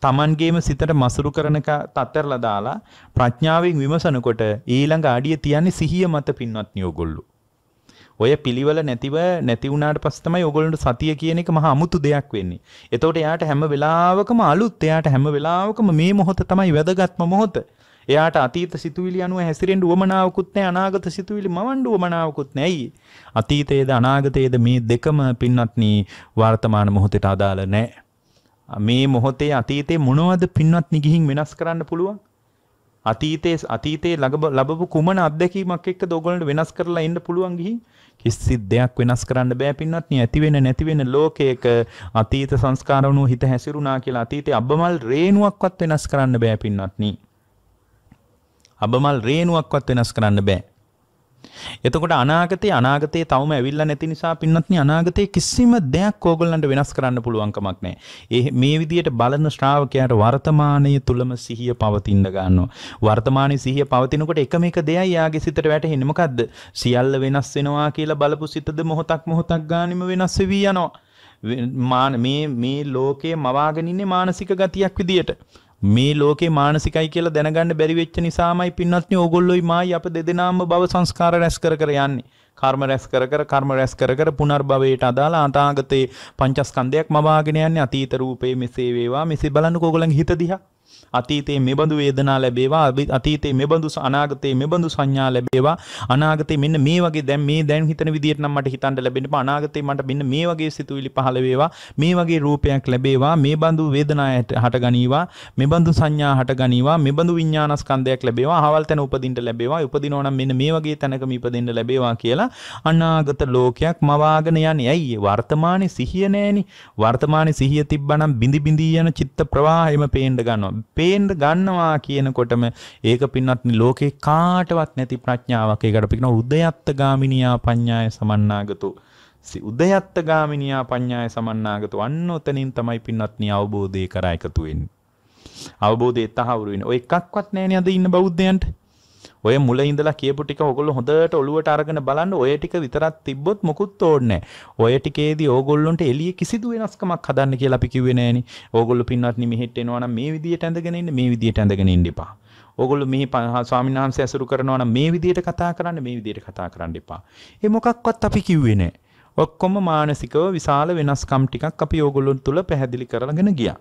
තමන්ගේම සිතට මසුරු කරන තත්තරලා දාලා ප්‍රඥාවෙන් විමසනකොට ඊළඟ අඩිය තියන්නේ සිහිය මත පින්වත් නියෝගොල්ලෝ. ඔය පිළිවෙල නැතිව නැති වුණාට පස්සේ තමයි ඕගොල්ලන්ට සතිය කියන එක මහා අමුතු දෙයක් වෙන්නේ. එතකොට එයාට හැම වෙලාවකම අලුත් එයාට හැම වෙලාවකම මේ මොහොත තමයි වැදගත්ම මොහොත. එයාට අතීත සිතුවිලි අනුව හැසිරෙන්න උවමනාවකුත් නැහැ අනාගත සිතුවිලි මවන්න උවමනාවකුත් නැයි අතීතයේද අනාගතයේද මේ දෙකම පින්වත්නි වර්තමාන මොහොතට අදාළ නැහැ මේ මොහොතේ අතීතේ මොනවද පින්වත්නි ගිහින් වෙනස් කරන්න පුළුවන් අතීතයේ අතීතයේ ලැබපු කුමන අත්දැකීමක් එක්කද ඔයගොල්ලන්ට වෙනස් කරලා එන්න පුළුවන් ගිහින් කිසි දෙයක් වෙනස් කරන්න බෑ පින්වත්නි ඇති වෙන නැති වෙන ලෝකයක අතීත සංස්කාර වුණු හිත හැසිරුණා කියලා අතීතයේ අබ්බමල් රේණුවක්වත් වෙනස් කරන්න බෑ පින්වත්නි අබමල් රේනුවක්වත් වෙනස් කරන්න බෑ. එතකොට අනාගතේ අනාගතේ තවම ඇවිල්ලා නැති නිසා පින්නත්නි අනාගතේ කිසිම දෙයක් ඕගොල්ලන්ට වෙනස් කරන්න පුළුවන් කමක් නැහැ. ඒ මේ විදියට බලන ශ්‍රාවකයාට වර්තමානයේ තුලම සිහිය පවතින්න ගන්නවා. වර්තමානයේ සිහිය පවතිනකොට එකම එක දෙයයි යාගේ සිතට වැටෙන්නේ. මොකද්ද? සියල්ල වෙනස් වෙනවා කියලා බලපු සිතද මොහොතක් මොහොතක් ගානෙම වෙනස් වෙවි යනවා. මේ මේ ලෝකයේ මවාගෙන ඉන්නේ මානසික ගතියක් විදියට. මේ ලෝකේ මානසිකයි කියලා දැනගන්න බැරි වෙච්ච නිසාමයි පින්වත්නි ඕගොල්ලෝයි මායි අප දෙදෙනාම භව සංස්කාර රැස් කර කර යන්නේ. කර්ම රැස් කර කර කර්ම රැස් කර කර පුනර්භවයට අදාළ අනාගතේ පංචස්කන්ධයක් මවාගෙන යන්නේ අතීත රූපේ මෙසේ වේවා මෙසේ බලන්නකෝ ඕගොල්ලන්ගේ හිත දිහා. අතීතයේ මෙබඳු වේදනා ලැබේවා අතීතයේ මෙබඳු අනාගතයේ මෙබඳු සංඥා ලැබේවා අනාගතේ මෙන්න මේ වගේ දැන් මේ දැන් හිතන විදිහට නම් මට හිතන්න ලැබෙන්න බා අනාගතේ මට මෙන්න මේ වගේ සිතුවිලි පහළ වේවා මේ වගේ රූපයක් ලැබේවා මේ බඳු වේදනා හට ගනීවා මෙබඳු සංඥා හට ගනීවා මෙබඳු විඥානස්කන්ධයක් ලැබේවා අහවල් තැන උපදින්න ලැබේවා උපදිනවා නම් මෙන්න මේ වගේ තැනක මේ උපදින්න ලැබේවා කියලා අනාගත ලෝකයක් මවාගෙන යන්නේ ඇයි වර්තමානයේ සිහිය නැහෙනි වර්තමානයේ සිහිය තිබ්බනම් බිඳි බිඳී යන චිත්ත ප්‍රවාහයම පේන්න ගන්නවා පේන්න ගන්නවා කියනකොටම ඒක පින්නත් ලෝකේ කාටවත් නැති ප්‍රඥාවක් ඒකට අපි කියනවා උදයත්ත ගාමිනියා පඤ්ඤාය සමන්නාගතෝ උදයත්ත ගාමිනියා පඤ්ඤාය සමන්නාගතෝ අන්න උතනින් තමයි පින්නත්නි අවබෝධය කරා එකතු වෙන්නේ අවබෝධය තහවුරු වෙන ඔය එකක්වත් නැහැ නේද ඉන්න බෞද්ධයන්ට ඔය මුල ඉඳලා කියපු ටික ඔයගොල්ලෝ හොඳට ඔළුවට අරගෙන බලන්න ඔය ටික විතරක් තිබ්බොත් මුකුත් ඕනේ ඔය ටිකේදී ඕගොල්ලොන්ට එළිය කිසිදු වෙනස්කමක් හදන්න කියලා අපි කිව්වේ නෑනේ. ඕගොල්ලෝ පින්වත්නි මෙහෙට එනවා නම් මේ විදියට ඇඳගෙන ඉන්න මේ විදියට ඇඳගෙන ඉන්න එපා. ඔගොල්ලෝ මේ ස්වාමීන් වහන්සේ ඇසුරු කරනවා නම් මේ විදියට කතා කරන්න මේ විදියට කතා කරන්න එපා. ඒ මොකක්වත් අපි කිව්වේ නෑ. ඔක්කොම මානසිකව විශාල වෙනස්කම් ටිකක් අපි ඕගොල්ලොන් තුල පැහැදිලි කරගෙන ගියා.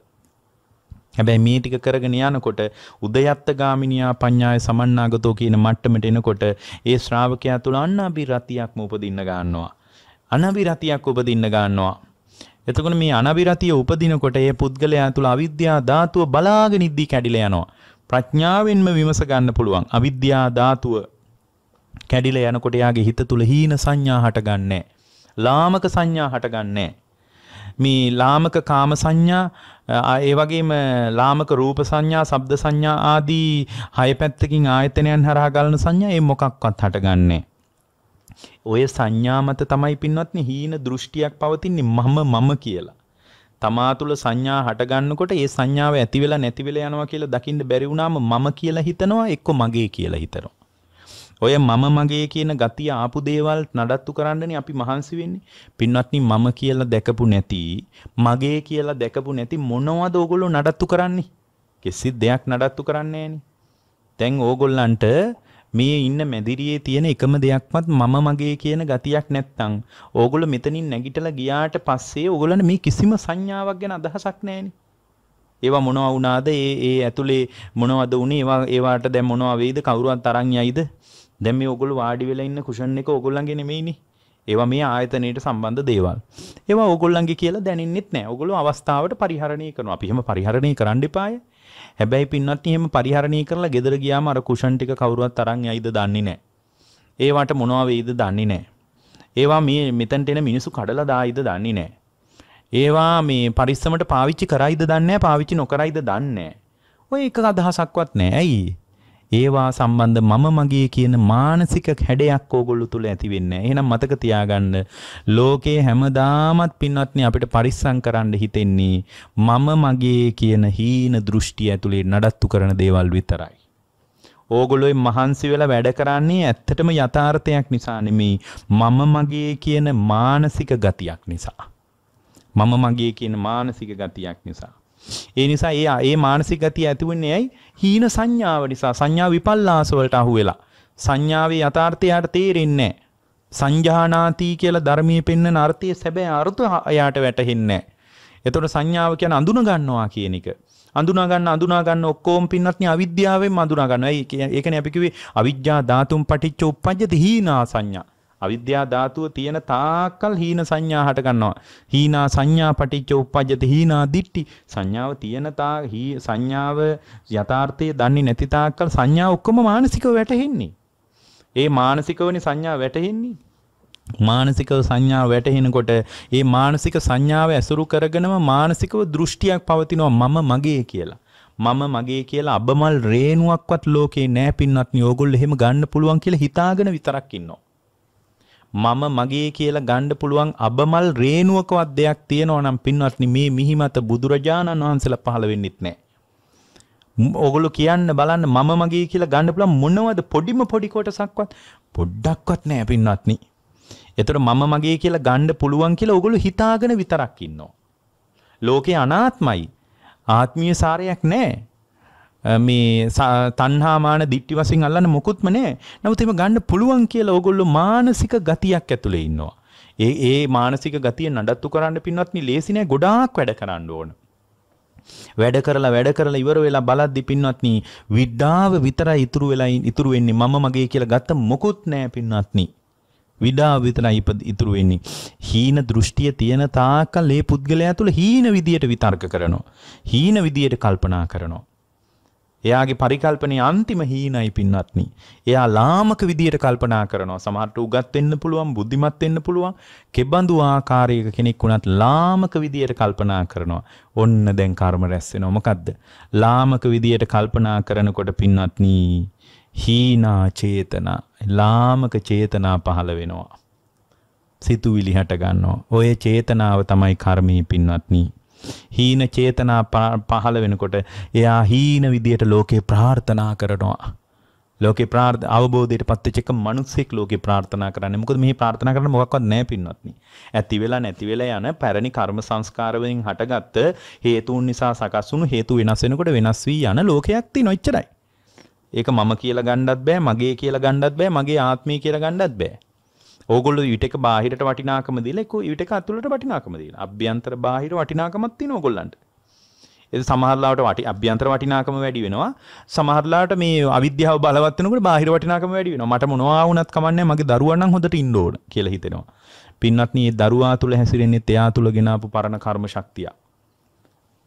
හැබැයි මේ ටික කරගෙන යනකොට උදයත්ත ගාමිනියා පඤ්ඤාය සමන්නාගතෝ කියන මට්ටමට එනකොට ඒ ශ්‍රාවකයා තුල අනාබිරතියක්ම උපදින්න ගන්නවා. අනාබිරතියක් උපදින්න ගන්නවා. එතකොට මේ අනාබිරතිය උපදිනකොට ඒ පුද්ගලයා තුල අවිද්‍යා ධාතුව බලාගෙන ඉද්දී කැඩිලා යනවා. ප්‍රඥාවෙන්ම විමස ගන්න පුළුවන්. අවිද්‍යා ධාතුව කැඩිලා යනකොට යාගේ හිත තුල හීන සංඥා හටගන්නේ. ලාමක සංඥා හටගන්නේ. මේ ලාමක කාම සංඥා ඒ වගේම ලාමක රූප සංඥා, ශබ්ද සංඥා ආදී හය පැත්තකින් ආයතනයන් හරහා ගලන සංඥා ඒ මොකක්වත් හටගන්නේ. ඔය සංඥා මත තමයි පින්වත්නි හීන දෘෂ්ටියක් පවතින්නේ මම මම කියලා. තමා තුළ සංඥා හටගන්නකොට ඒ සංඥාව ඇති වෙලා නැති වෙලා යනවා කියලා දකින්න බැරි වුණාම මම කියලා හිතනවා එක්ක මගේ කියලා හිතනවා. ඔය මම මගේ කියන ගතිය ආපු දේවල් නඩත්තු කරන්නනේ අපි මහන්සි වෙන්නේ. පින්වත්නි මම කියලා දැකපු නැති, මගේ කියලා දැකපු නැති මොනවද ඕගොල්ලෝ නඩත්තු කරන්නේ? කිසි දෙයක් නඩත්තු කරන්නේ දැන් ඕගොල්ලන්ට මේ ඉන්න මැදිරියේ තියෙන එකම දෙයක්වත් මම මගේ කියන ගතියක් නැත්තම් ඕගොල්ලෝ මෙතනින් නැගිටලා ගියාට පස්සේ ඕගොල්ලන්ට මේ කිසිම සංඥාවක් ගැන අදහසක් නැහෙනේ. ඒවා මොනවා වුණාද? ඒ ඒ ඇතුලේ මොනවද වුනේ? ඒවා ඒවාට දැන් මොනවා වෙයිද? කවුරුවත් තරන් යයිද? දැන් මේ ඔගොල්ලෝ වාඩි වෙලා ඉන්න කුෂන් එක ඔගොල්ලන්ගේ නෙමෙයිනේ. ඒවා මේ ආයතනයට සම්බන්ධ දේවල්. ඒවා ඕගොල්ලන්ගේ කියලා දැනෙන්නෙත් නෑ. ඔගොල්ලෝ අවස්ථාවට පරිහරණය කරනවා. අපි එහෙම පරිහරණය කරන්න එපාය. හැබැයි පින්වත් එහෙම පරිහරණය කරලා ගෙදර ගියාම අර කුෂන් ටික කවුරුවත් අරන් යයිද දන්නේ නෑ. ඒවට මොනවා වෙයිද දන්නේ නෑ. ඒවා මේ මෙතනට එන මිනිස්සු කඩලා දායිද දන්නේ නෑ. ඒවා මේ පරිස්සමට පාවිච්චි කරයිද දන්නේ පාවිච්චි නොකරයිද දන්නේ ඔය එක අදහසක්වත් නෑ. ඇයි? ඒවා සම්බන්ධ මම මගේ කියන මානසික හැඩයක් ඕගොල්ලෝ තුල ඇති වෙන්නේ. එහෙනම් මතක තියාගන්න ලෝකේ හැමදාමත් පින්වත්නි අපිට පරිස්සම් කරන්න හිතෙන්නේ මම මගේ කියන හීන දෘෂ්ටි ඇතුලේ නඩත්තු කරන දේවල් විතරයි. ඕගොල්ලෝ මහන්සි වෙලා වැඩ කරන්නේ ඇත්තටම යථාර්ථයක් නිසා නෙමෙයි මම මගේ කියන මානසික ගතියක් නිසා. මම මගේ කියන මානසික ගතියක් නිසා. ඒ නිසා ඒ ඒ මානසික ගතිය ඇති වෙන්නේ ඇයි? හීන සංඥාව නිසා සංඥා විපල්ලාස වලට අහු වෙලා. සංඥාවේ යථාර්ථය යාට තේරෙන්නේ නැහැ. සංජානාති කියලා ධර්මයේ පෙන්වන අර්ථයේ සැබෑ අර්ථය යාට වැටහෙන්නේ නැහැ. එතකොට සංඥාව කියන්නේ අඳුන ගන්නවා කියන එක. අඳුනා ගන්න අඳුනා ගන්න ඔක්කොම පින්නත්නි අවිද්‍යාවෙන් අඳුනා ගන්නවා. ඒකනේ අපි කිව්වේ අවිද්‍යා ධාතුම් පටිච්ච උප්පජ්ජති හීනා සංඥා. අවිද්‍යා ධාතුව තියෙන තාක්කල් හීන සංඥා හට ගන්නවා. හීනා සංඥා පටිච්ච උප්පජ්ජති හීනා දිට්ටි. සංඥාව තියෙන තා සංඥාව යථාර්ථයේ දන්නේ නැති තාක්කල් සංඥා ඔක්කොම මානසිකව වැටෙන්නේ. ඒ මානසිකවනේ සංඥා වැටෙන්නේ. මානසික සංඥා වැටහෙනකොට ඒ මානසික සංඥාව ඇසුරු කරගෙනම මානසිකව දෘෂ්ටියක් පවතිනවා මම මගේ කියලා. මම මගේ කියලා අබමල් රේනුවක්වත් ලෝකේ නෑ පින්වත්නි ඕගොල්ලෝ එහෙම ගන්න පුළුවන් කියලා හිතාගෙන විතරක් ඉන්නවා. මම මගේ කියලා ගණ්ඩ පුළුවන් අබමල් රේනුවකවත් දෙයක් තියෙනවා නම් පින්වත්නි මේ මිහිමත බුදුරජාණන් වහන්සේලා පහළ වෙන්නෙත් නැහැ. ඕගොල්ලෝ කියන්න බලන්න මම මගේ කියලා ගන්න පුළුවන් මොනවද පොඩිම පොඩි කොටසක්වත් පොඩ්ඩක්වත් නැහැ පින්වත්නි. ඒතර මම මගේ කියලා ගන්න පුළුවන් කියලා ඕගොල්ලෝ හිතාගෙන විතරක් ඉන්නවා. ලෝකේ අනාත්මයි. ආත්මීය සාරයක් නැහැ. මේ තන්හාමාන දිට්ටි වසින් අල්ලන්න මොකුත්ම නෑ නමුතම ගන්න පුළුවන් කියලා ඕගොල්ලු මානසික ගතියක් ඇතුළේ ඉන්නවා. ඒ ඒ මානසික ගතිය නඩත්තු කරන්න පින්වත්නි ලේසි නෑ ගොඩාක් වැඩ කරන්න ඕන. වැඩ කරලා වැඩ කරලා ඉවර වෙලා බලද්දි පින්වත්නි විඩාව විතරයි ඉතුරු වෙලා ඉතුරු වෙන්නේ මම මගේ කියලා ගත්ත මොකුත් නෑ පින්වත්නි. විඩාව විතරයි ඉතුරු වෙන්නේ. හීන දෘෂ්ටිය තියෙන තාකල් ඒ පුද්ගලයා තුළ හීන විදියට විතර්ක කරනවා. හීන විදියට කල්පනා කරනවා. එයාගේ පරිකල්පනය අන්තිම හීනයි පින්වත්නි. එයා ලාමක විදියට කල්පනා කරනවා. සමහරට උගත් වෙන්න පුළුවන්, බුද්ධිමත් වෙන්න පුළුවන්. කෙබඳු ආකාරයක කෙනෙක් වුණත් ලාමක විදියට කල්පනා කරනවා. ඔන්න දැන් කර්ම රැස් වෙනවා. මොකද්ද? ලාමක විදියට කල්පනා කරනකොට පින්වත්නි හීනා චේතනා, ලාමක චේතනා පහළ වෙනවා. සිතුවිලි හට ගන්නවා. ඔය චේතනාව තමයි කර්මී පින්වත්නි. හීන චේතනා පහළ වෙනකොට එයා හීන විදියට ලෝකේ ප්‍රාර්ථනා කරනවා. ලෝකේ ප්‍රාර්ථ අවබෝධයට පත්වෙච්ච එක මිනිස්සෙක් ලෝකේ ප්‍රාර්ථනා කරන්නේ. මොකද මෙහි ප්‍රාර්ථනා කරන්න මොකක්වත් නැහැ පින්වත්නි. ඇති වෙලා නැති වෙලා යන පැරණි කර්ම සංස්කාර වලින් හටගත්ත හේතුන් නිසා සකස් වුණු හේතු වෙනස් වෙනකොට වෙනස් වී යන ලෝකයක් තියෙනවා එච්චරයි. ඒක මම කියලා ගන්නත් බෑ, මගේ කියලා ගන්නත් බෑ, මගේ ආත්මය කියලා ගන්නත් බෑ. ඕගොල්ලෝ ඊට එක බාහිරට වටිනාකම දීලා ඒක ඊට එක අතුලට වටිනාකම දීලා අභ්‍යන්තර බාහිර වටිනාකමක් තියෙන ඕගොල්ලන්ට ඒ සමහරලාට වටි අභ්‍යන්තර වටිනාකම වැඩි වෙනවා සමහරලාට මේ අවිද්‍යාව බලවත් වෙනකොට බාහිර වටිනාකම වැඩි වෙනවා මට මොනවා වුණත් කමන්නේ මගේ දරුවා නම් හොඳට ඉන්න ඕන කියලා හිතෙනවා පින්වත්නි ඒ දරුවා තුල හැසිරෙන්නේ එයා තුල ගෙනාපු පරණ කර්ම ශක්තියක්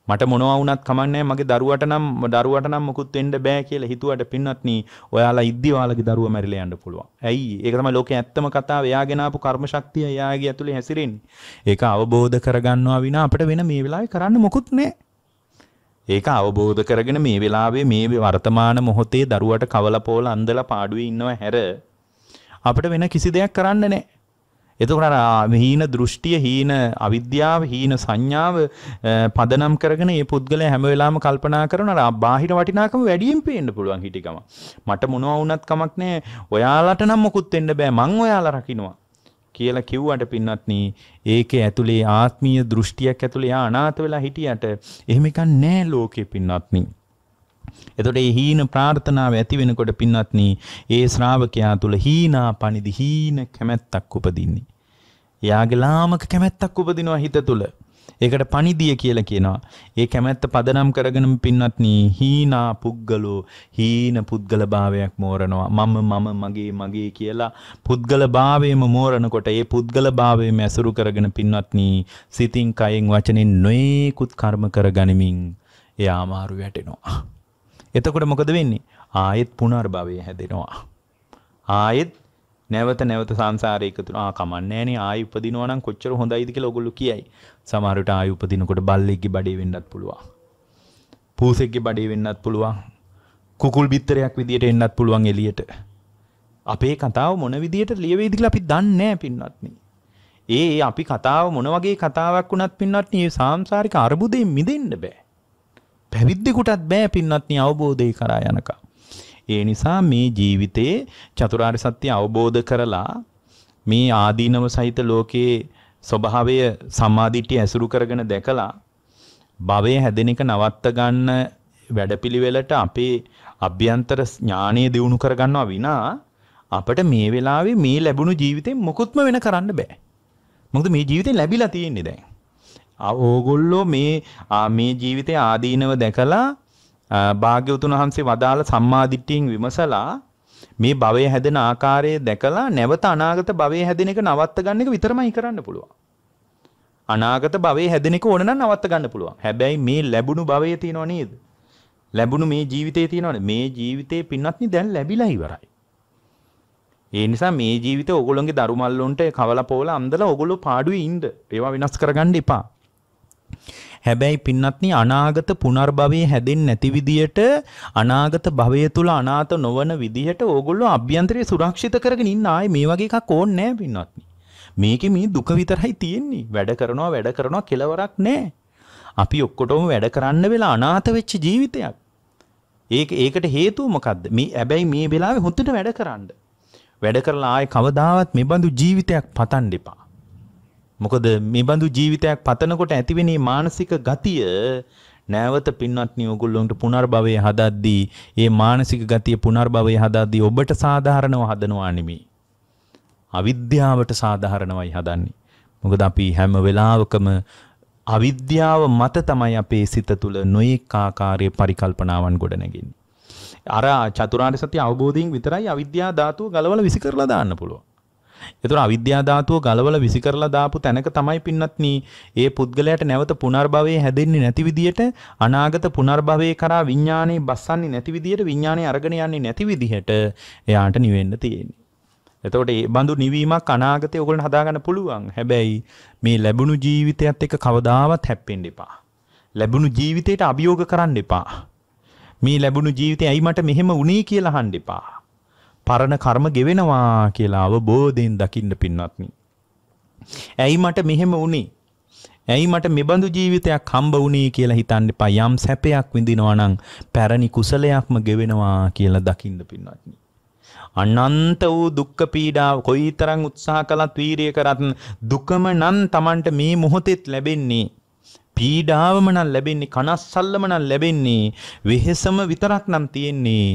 මට මොනවා වුණත් කමන්නේ මගේ දරුවට නම් දරුවට නම් මොකුත් වෙන්න බෑ කියලා හිතුවට පින්වත්නි ඔයාලා ඉද්දි ඔයාලගේ දරුවා මැරිලා යන්න පුළුවන්. ඇයි? ඒක තමයි ලෝකේ ඇත්තම කතාව. එයා ගෙනාපු කර්ම ශක්තිය එයාගේ ඇතුලේ හැසිරෙන්නේ. ඒක අවබෝධ කරගන්නවා විනා අපිට වෙන මේ වෙලාවේ කරන්න මොකුත් නෑ. ඒක අවබෝධ කරගෙන මේ වෙලාවේ මේ වර්තමාන මොහොතේ දරුවට කවලා පොවලා අන්දලා පාඩුවේ ඉන්නව හැර අපිට වෙන කිසි දෙයක් කරන්න නෑ. එතකොට හීන දෘෂ්ටිය හීන අවිද්‍යාව හීන සංඥාව පදනම් කරගෙන මේ පුද්ගලයා හැම වෙලාවෙම කල්පනා කරන අර බාහිර වටිනාකම වැඩියෙන් පේන්න පුළුවන් හිටිකම. මට මොනවා වුණත් කමක් නැහැ. ඔයාලට නම් මොකුත් වෙන්න බෑ. මං ඔයාලා රකින්නවා. කියලා කිව්වට පින්නත්නි ඒකේ ඇතුලේ ආත්මීය දෘෂ්ටියක් ඇතුලේ ආනාත වෙලා හිටියට එහෙම එකක් නැහැ ලෝකේ පින්නත්නි. එතකොට මේ හීන ප්‍රාර්ථනාව ඇති වෙනකොට පින්වත්නි ඒ ශ්‍රාවකයා තුල හීනා පණිදි හීන කැමැත්තක් උපදින්නේ. එයාගේ ලාමක කැමැත්තක් උපදිනවා හිත තුල. ඒකට පණිදිය කියලා කියනවා. ඒ කැමැත්ත පදනම් කරගෙන පින්වත්නි හීනා පුද්ගලෝ හීන පුද්ගලභාවයක් මෝරනවා. මම මම මගේ මගේ කියලා පුද්ගලභාවයම මෝරනකොට ඒ පුද්ගලභාවයම ඇසුරු කරගෙන පින්වත්නි සිතින් කයෙන් වචනෙන් නොයෙකුත් කර්ම කරගනිමින් එයා අමාරු වැටෙනවා. එතකොට මොකද වෙන්නේ? ආයෙත් පුනර්භවය හැදෙනවා. ආයෙත් නැවත නැවත සංසාරේ එකතු වෙනවා. ආ කමන්නේ නෑනේ ආයෙ උපදිනවා නම් කොච්චර හොඳයිද කියලා ඔයගොල්ලෝ කියයි. සමහර විට ආයෙ උපදිනකොට බල්ලෙක්ගේ බඩේ වෙන්නත් පුළුවන්. පූසෙක්ගේ බඩේ වෙන්නත් පුළුවන්. කුකුල් බිත්තරයක් විදියට එන්නත් පුළුවන් එළියට. අපේ කතාව මොන විදියට ලියවේද කියලා අපි දන්නේ නැහැ පින්වත්නි. ඒ අපි කතාව මොන වගේ කතාවක් වුණත් පින්වත්නි මේ සාංශාරික අර්බුදයෙන් මිදෙන්න බෑ. පැවිද්දෙකුටත් බෑ පින්නත්නි අවබෝධය කරා යනකම්. ඒ නිසා මේ ජීවිතයේ චතුරාර්ය සත්‍ය අවබෝධ කරලා මේ ආදීනව සහිත ලෝකයේ ස්වභාවය සම්මාදිට්ඨිය ඇසුරු කරගෙන දැකලා භවය හැදෙන එක නවත්ත ගන්න වැඩපිළිවෙලට අපේ අභ්‍යන්තර ඥානය දියුණු කරගන්නවා විනා අපට මේ වෙලාවේ මේ ලැබුණු ජීවිතේ මොකුත්ම වෙන කරන්න බෑ. මොකද මේ ජීවිතේ ලැබිලා තියෙන්නේ දැන්. ඕගොල්ලෝ මේ මේ ජීවිතයේ ආදීනව දැකලා භාග්‍යවතුන් වහන්සේ වදාළ සම්මාදිට්ඨියෙන් විමසලා මේ භවය හැදෙන ආකාරය දැකලා නැවත අනාගත භවය හැදෙන එක නවත්ත ගන්න එක විතරමයි කරන්න පුළුවන්. අනාගත භවයේ හැදෙන එක ඕන නම් නවත්ත ගන්න පුළුවන්. හැබැයි මේ ලැබුණු භවයේ තියෙනව නේද? ලැබුණු මේ ජීවිතේ තියෙනවනේ. මේ ජීවිතේ පින්නත් නේ දැන් ලැබිලා ඉවරයි. ඒ නිසා මේ ජීවිතේ ඕගොල්ලෝගේ දරුමල්ලොන්ට කවලා පොවලා අම්දලා ඕගොල්ලෝ පාඩුවේ ඉන්න. ඒවා වෙනස් කරගන්න එපා. හැබැයි පින්නත්නි අනාගත පුනර්භවයේ හැදෙන්නේ නැති විදියට අනාගත භවය තුල අනාත නොවන විදියට ඕගොල්ලෝ අභ්‍යන්තරය සුරක්ෂිත කරගෙන ඉන්න ආයේ මේ වගේ එකක් ඕනේ නැහැ පින්නත්නි. මේකේ මේ දුක විතරයි තියෙන්නේ. වැඩ කරනවා වැඩ කරනවා කෙලවරක් නැහැ. අපි ඔක්කොටම වැඩ කරන්න වෙලා අනාත වෙච්ච ජීවිතයක්. ඒක ඒකට හේතුව මොකද්ද? මේ හැබැයි මේ වෙලාවේ හොඳට වැඩ කරන්න. වැඩ කරලා ආයේ කවදාවත් මේ බඳු ජීවිතයක් පතන්න එපා. මොකද මේ බඳු ජීවිතයක් පතනකොට ඇතිවෙනේ මානසික ගතිය නැවත පින්වත්නි ඔයගොල්ලොන්ට පුනර්භවයේ හදද්දී ඒ මානසික ගතිය පුනර්භවයේ හදද්දී ඔබට සාධාරණව හදනවා නෙමෙයි. අවිද්‍යාවට සාධාරණවයි හදන්නේ. මොකද අපි හැම වෙලාවකම අවිද්‍යාව මත තමයි අපේ සිත තුළ නොයෙක් ආකාරයේ පරිකල්පනාවන් ගොඩනගන්නේ. අර චතුරාර්ය සත්‍ය අවබෝධයෙන් විතරයි අවිද්‍යා ධාතුව ගලවලා විසි කරලා දාන්න පුළුවන්. එතකොට අවිද්‍යා ධාතුව ගලවලා විසි කරලා දාපු තැනක තමයි පින්නත්නි ඒ පුද්ගලයාට නැවත පුනර්භවයේ හැදෙන්නේ නැති විදියට අනාගත පුනර්භවයේ කරා විඥානේ බස්සන්නේ නැති විදියට විඥානේ අරගෙන යන්නේ නැති විදියට එයාට නිවෙන්න තියෙන්නේ. එතකොට මේ බඳු නිවීමක් අනාගතේ ඔයගොල්ලන් හදාගන්න පුළුවන්. හැබැයි මේ ලැබුණු ජීවිතයත් එක්ක කවදාවත් හැප්පෙන්න එපා. ලැබුණු ජීවිතයට අභියෝග කරන්න එපා. මේ ලැබුණු ජීවිතේ ඇයි මට මෙහෙම වුණේ කියලා අහන්න එපා. පරණ කර්ම ගෙවෙනවා කියලා අවබෝධයෙන් දකින්න පින්වත්නි. ඇයි මට මෙහෙම වුනේ? ඇයි මට මෙබඳු ජීවිතයක් හම්බ වුණේ කියලා හිතන්න එපා. යම් සැපයක් විඳිනවා නම් පැරණි කුසලයක්ම ගෙවෙනවා කියලා දකින්න පින්වත්නි. අනන්ත වූ දුක්ඛ පීඩාව කොයිතරම් උත්සාහ කළත් වීරිය කරත් දුකම නම් Tamanට මේ මොහොතෙත් ලැබෙන්නේ පීඩාවම නම් ලැබෙන්නේ කනස්සල්ලම නම් ලැබෙන්නේ වෙහෙසම විතරක් නම් තියෙන්නේ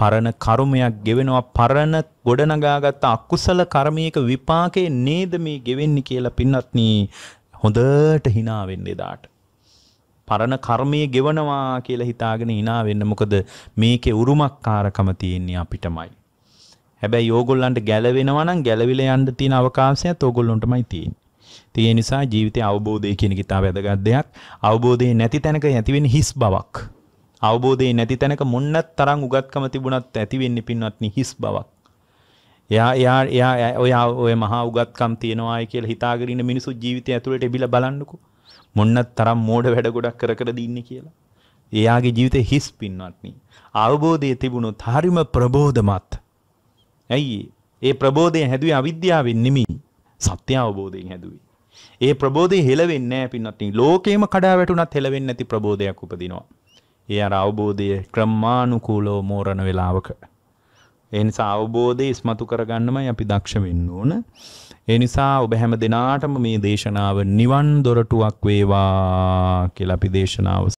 පරණ කර්මයක් ගෙවෙනවා පරණ ගොඩනගාගත්ත අකුසල කර්මයක විපාකේ නේද මේ ගෙවෙන්නේ කියලා පින්නත්නි හොඳට hina වෙන්න එදාට පරණ කර්මයේ ගෙවනවා කියලා හිතාගෙන hina වෙන්න මොකද මේකේ උරුමකාරකම තියෙන්නේ අපිටමයි හැබැයි ඕගොල්ලන්ට ගැලවෙනවා නම් ගැලවිලා යන්න තියෙන අවකාශයත් ඕගොල්ලොන්ටමයි තියෙන්නේ තියෙන නිසා ජීවිතය අවබෝධය කියන කිතා වැදගත් දෙයක් අවබෝධය නැති තැනක ඇතිවෙන හිස් බවක් අවබෝධයේ නැති තැනක මොන්නත් තරම් උගත්කම තිබුණත් ඇති වෙන්නේ පින්වත්නි හිස් බවක්. එයා එයා එයා ඔයා ඔය මහා උගත්කම් තියනවායි කියලා හිතාගෙන ඉන්න මිනිස්සු ජීවිතය ඇතුළට එබිලා බලන්නකෝ. මොන්නත් තරම් මෝඩ වැඩ ගොඩක් කර කර දින්නේ කියලා. එයාගේ ජීවිතේ හිස් පින්වත්නි. අවබෝධය තිබුණොත් හරිම ප්‍රබෝධමත්. ඇයි ඒ ප්‍රබෝධය හැදුවේ අවිද්‍යාවෙන් නෙමෙයි. සත්‍ය අවබෝධයෙන් හැදුවේ. ඒ ප්‍රබෝධය හෙලවෙන්නේ නැහැ පින්වත්නි. ලෝකේම කඩා වැටුණත් හෙලවෙන්නේ නැති ප්‍රබෝධයක් උපදිනවා. ඒ අර අවබෝධය ක්‍රමානුකූලව මෝරණ වෙලාවක. ඒ නිසා අවබෝධය ඉස්මතු කරගන්නමයි අපි දක්ෂ වෙන්න ඕන. ඒ නිසා ඔබ හැම දිනාටම මේ දේශනාව නිවන් දොරටුවක් වේවා කියලා අපි දේශනාව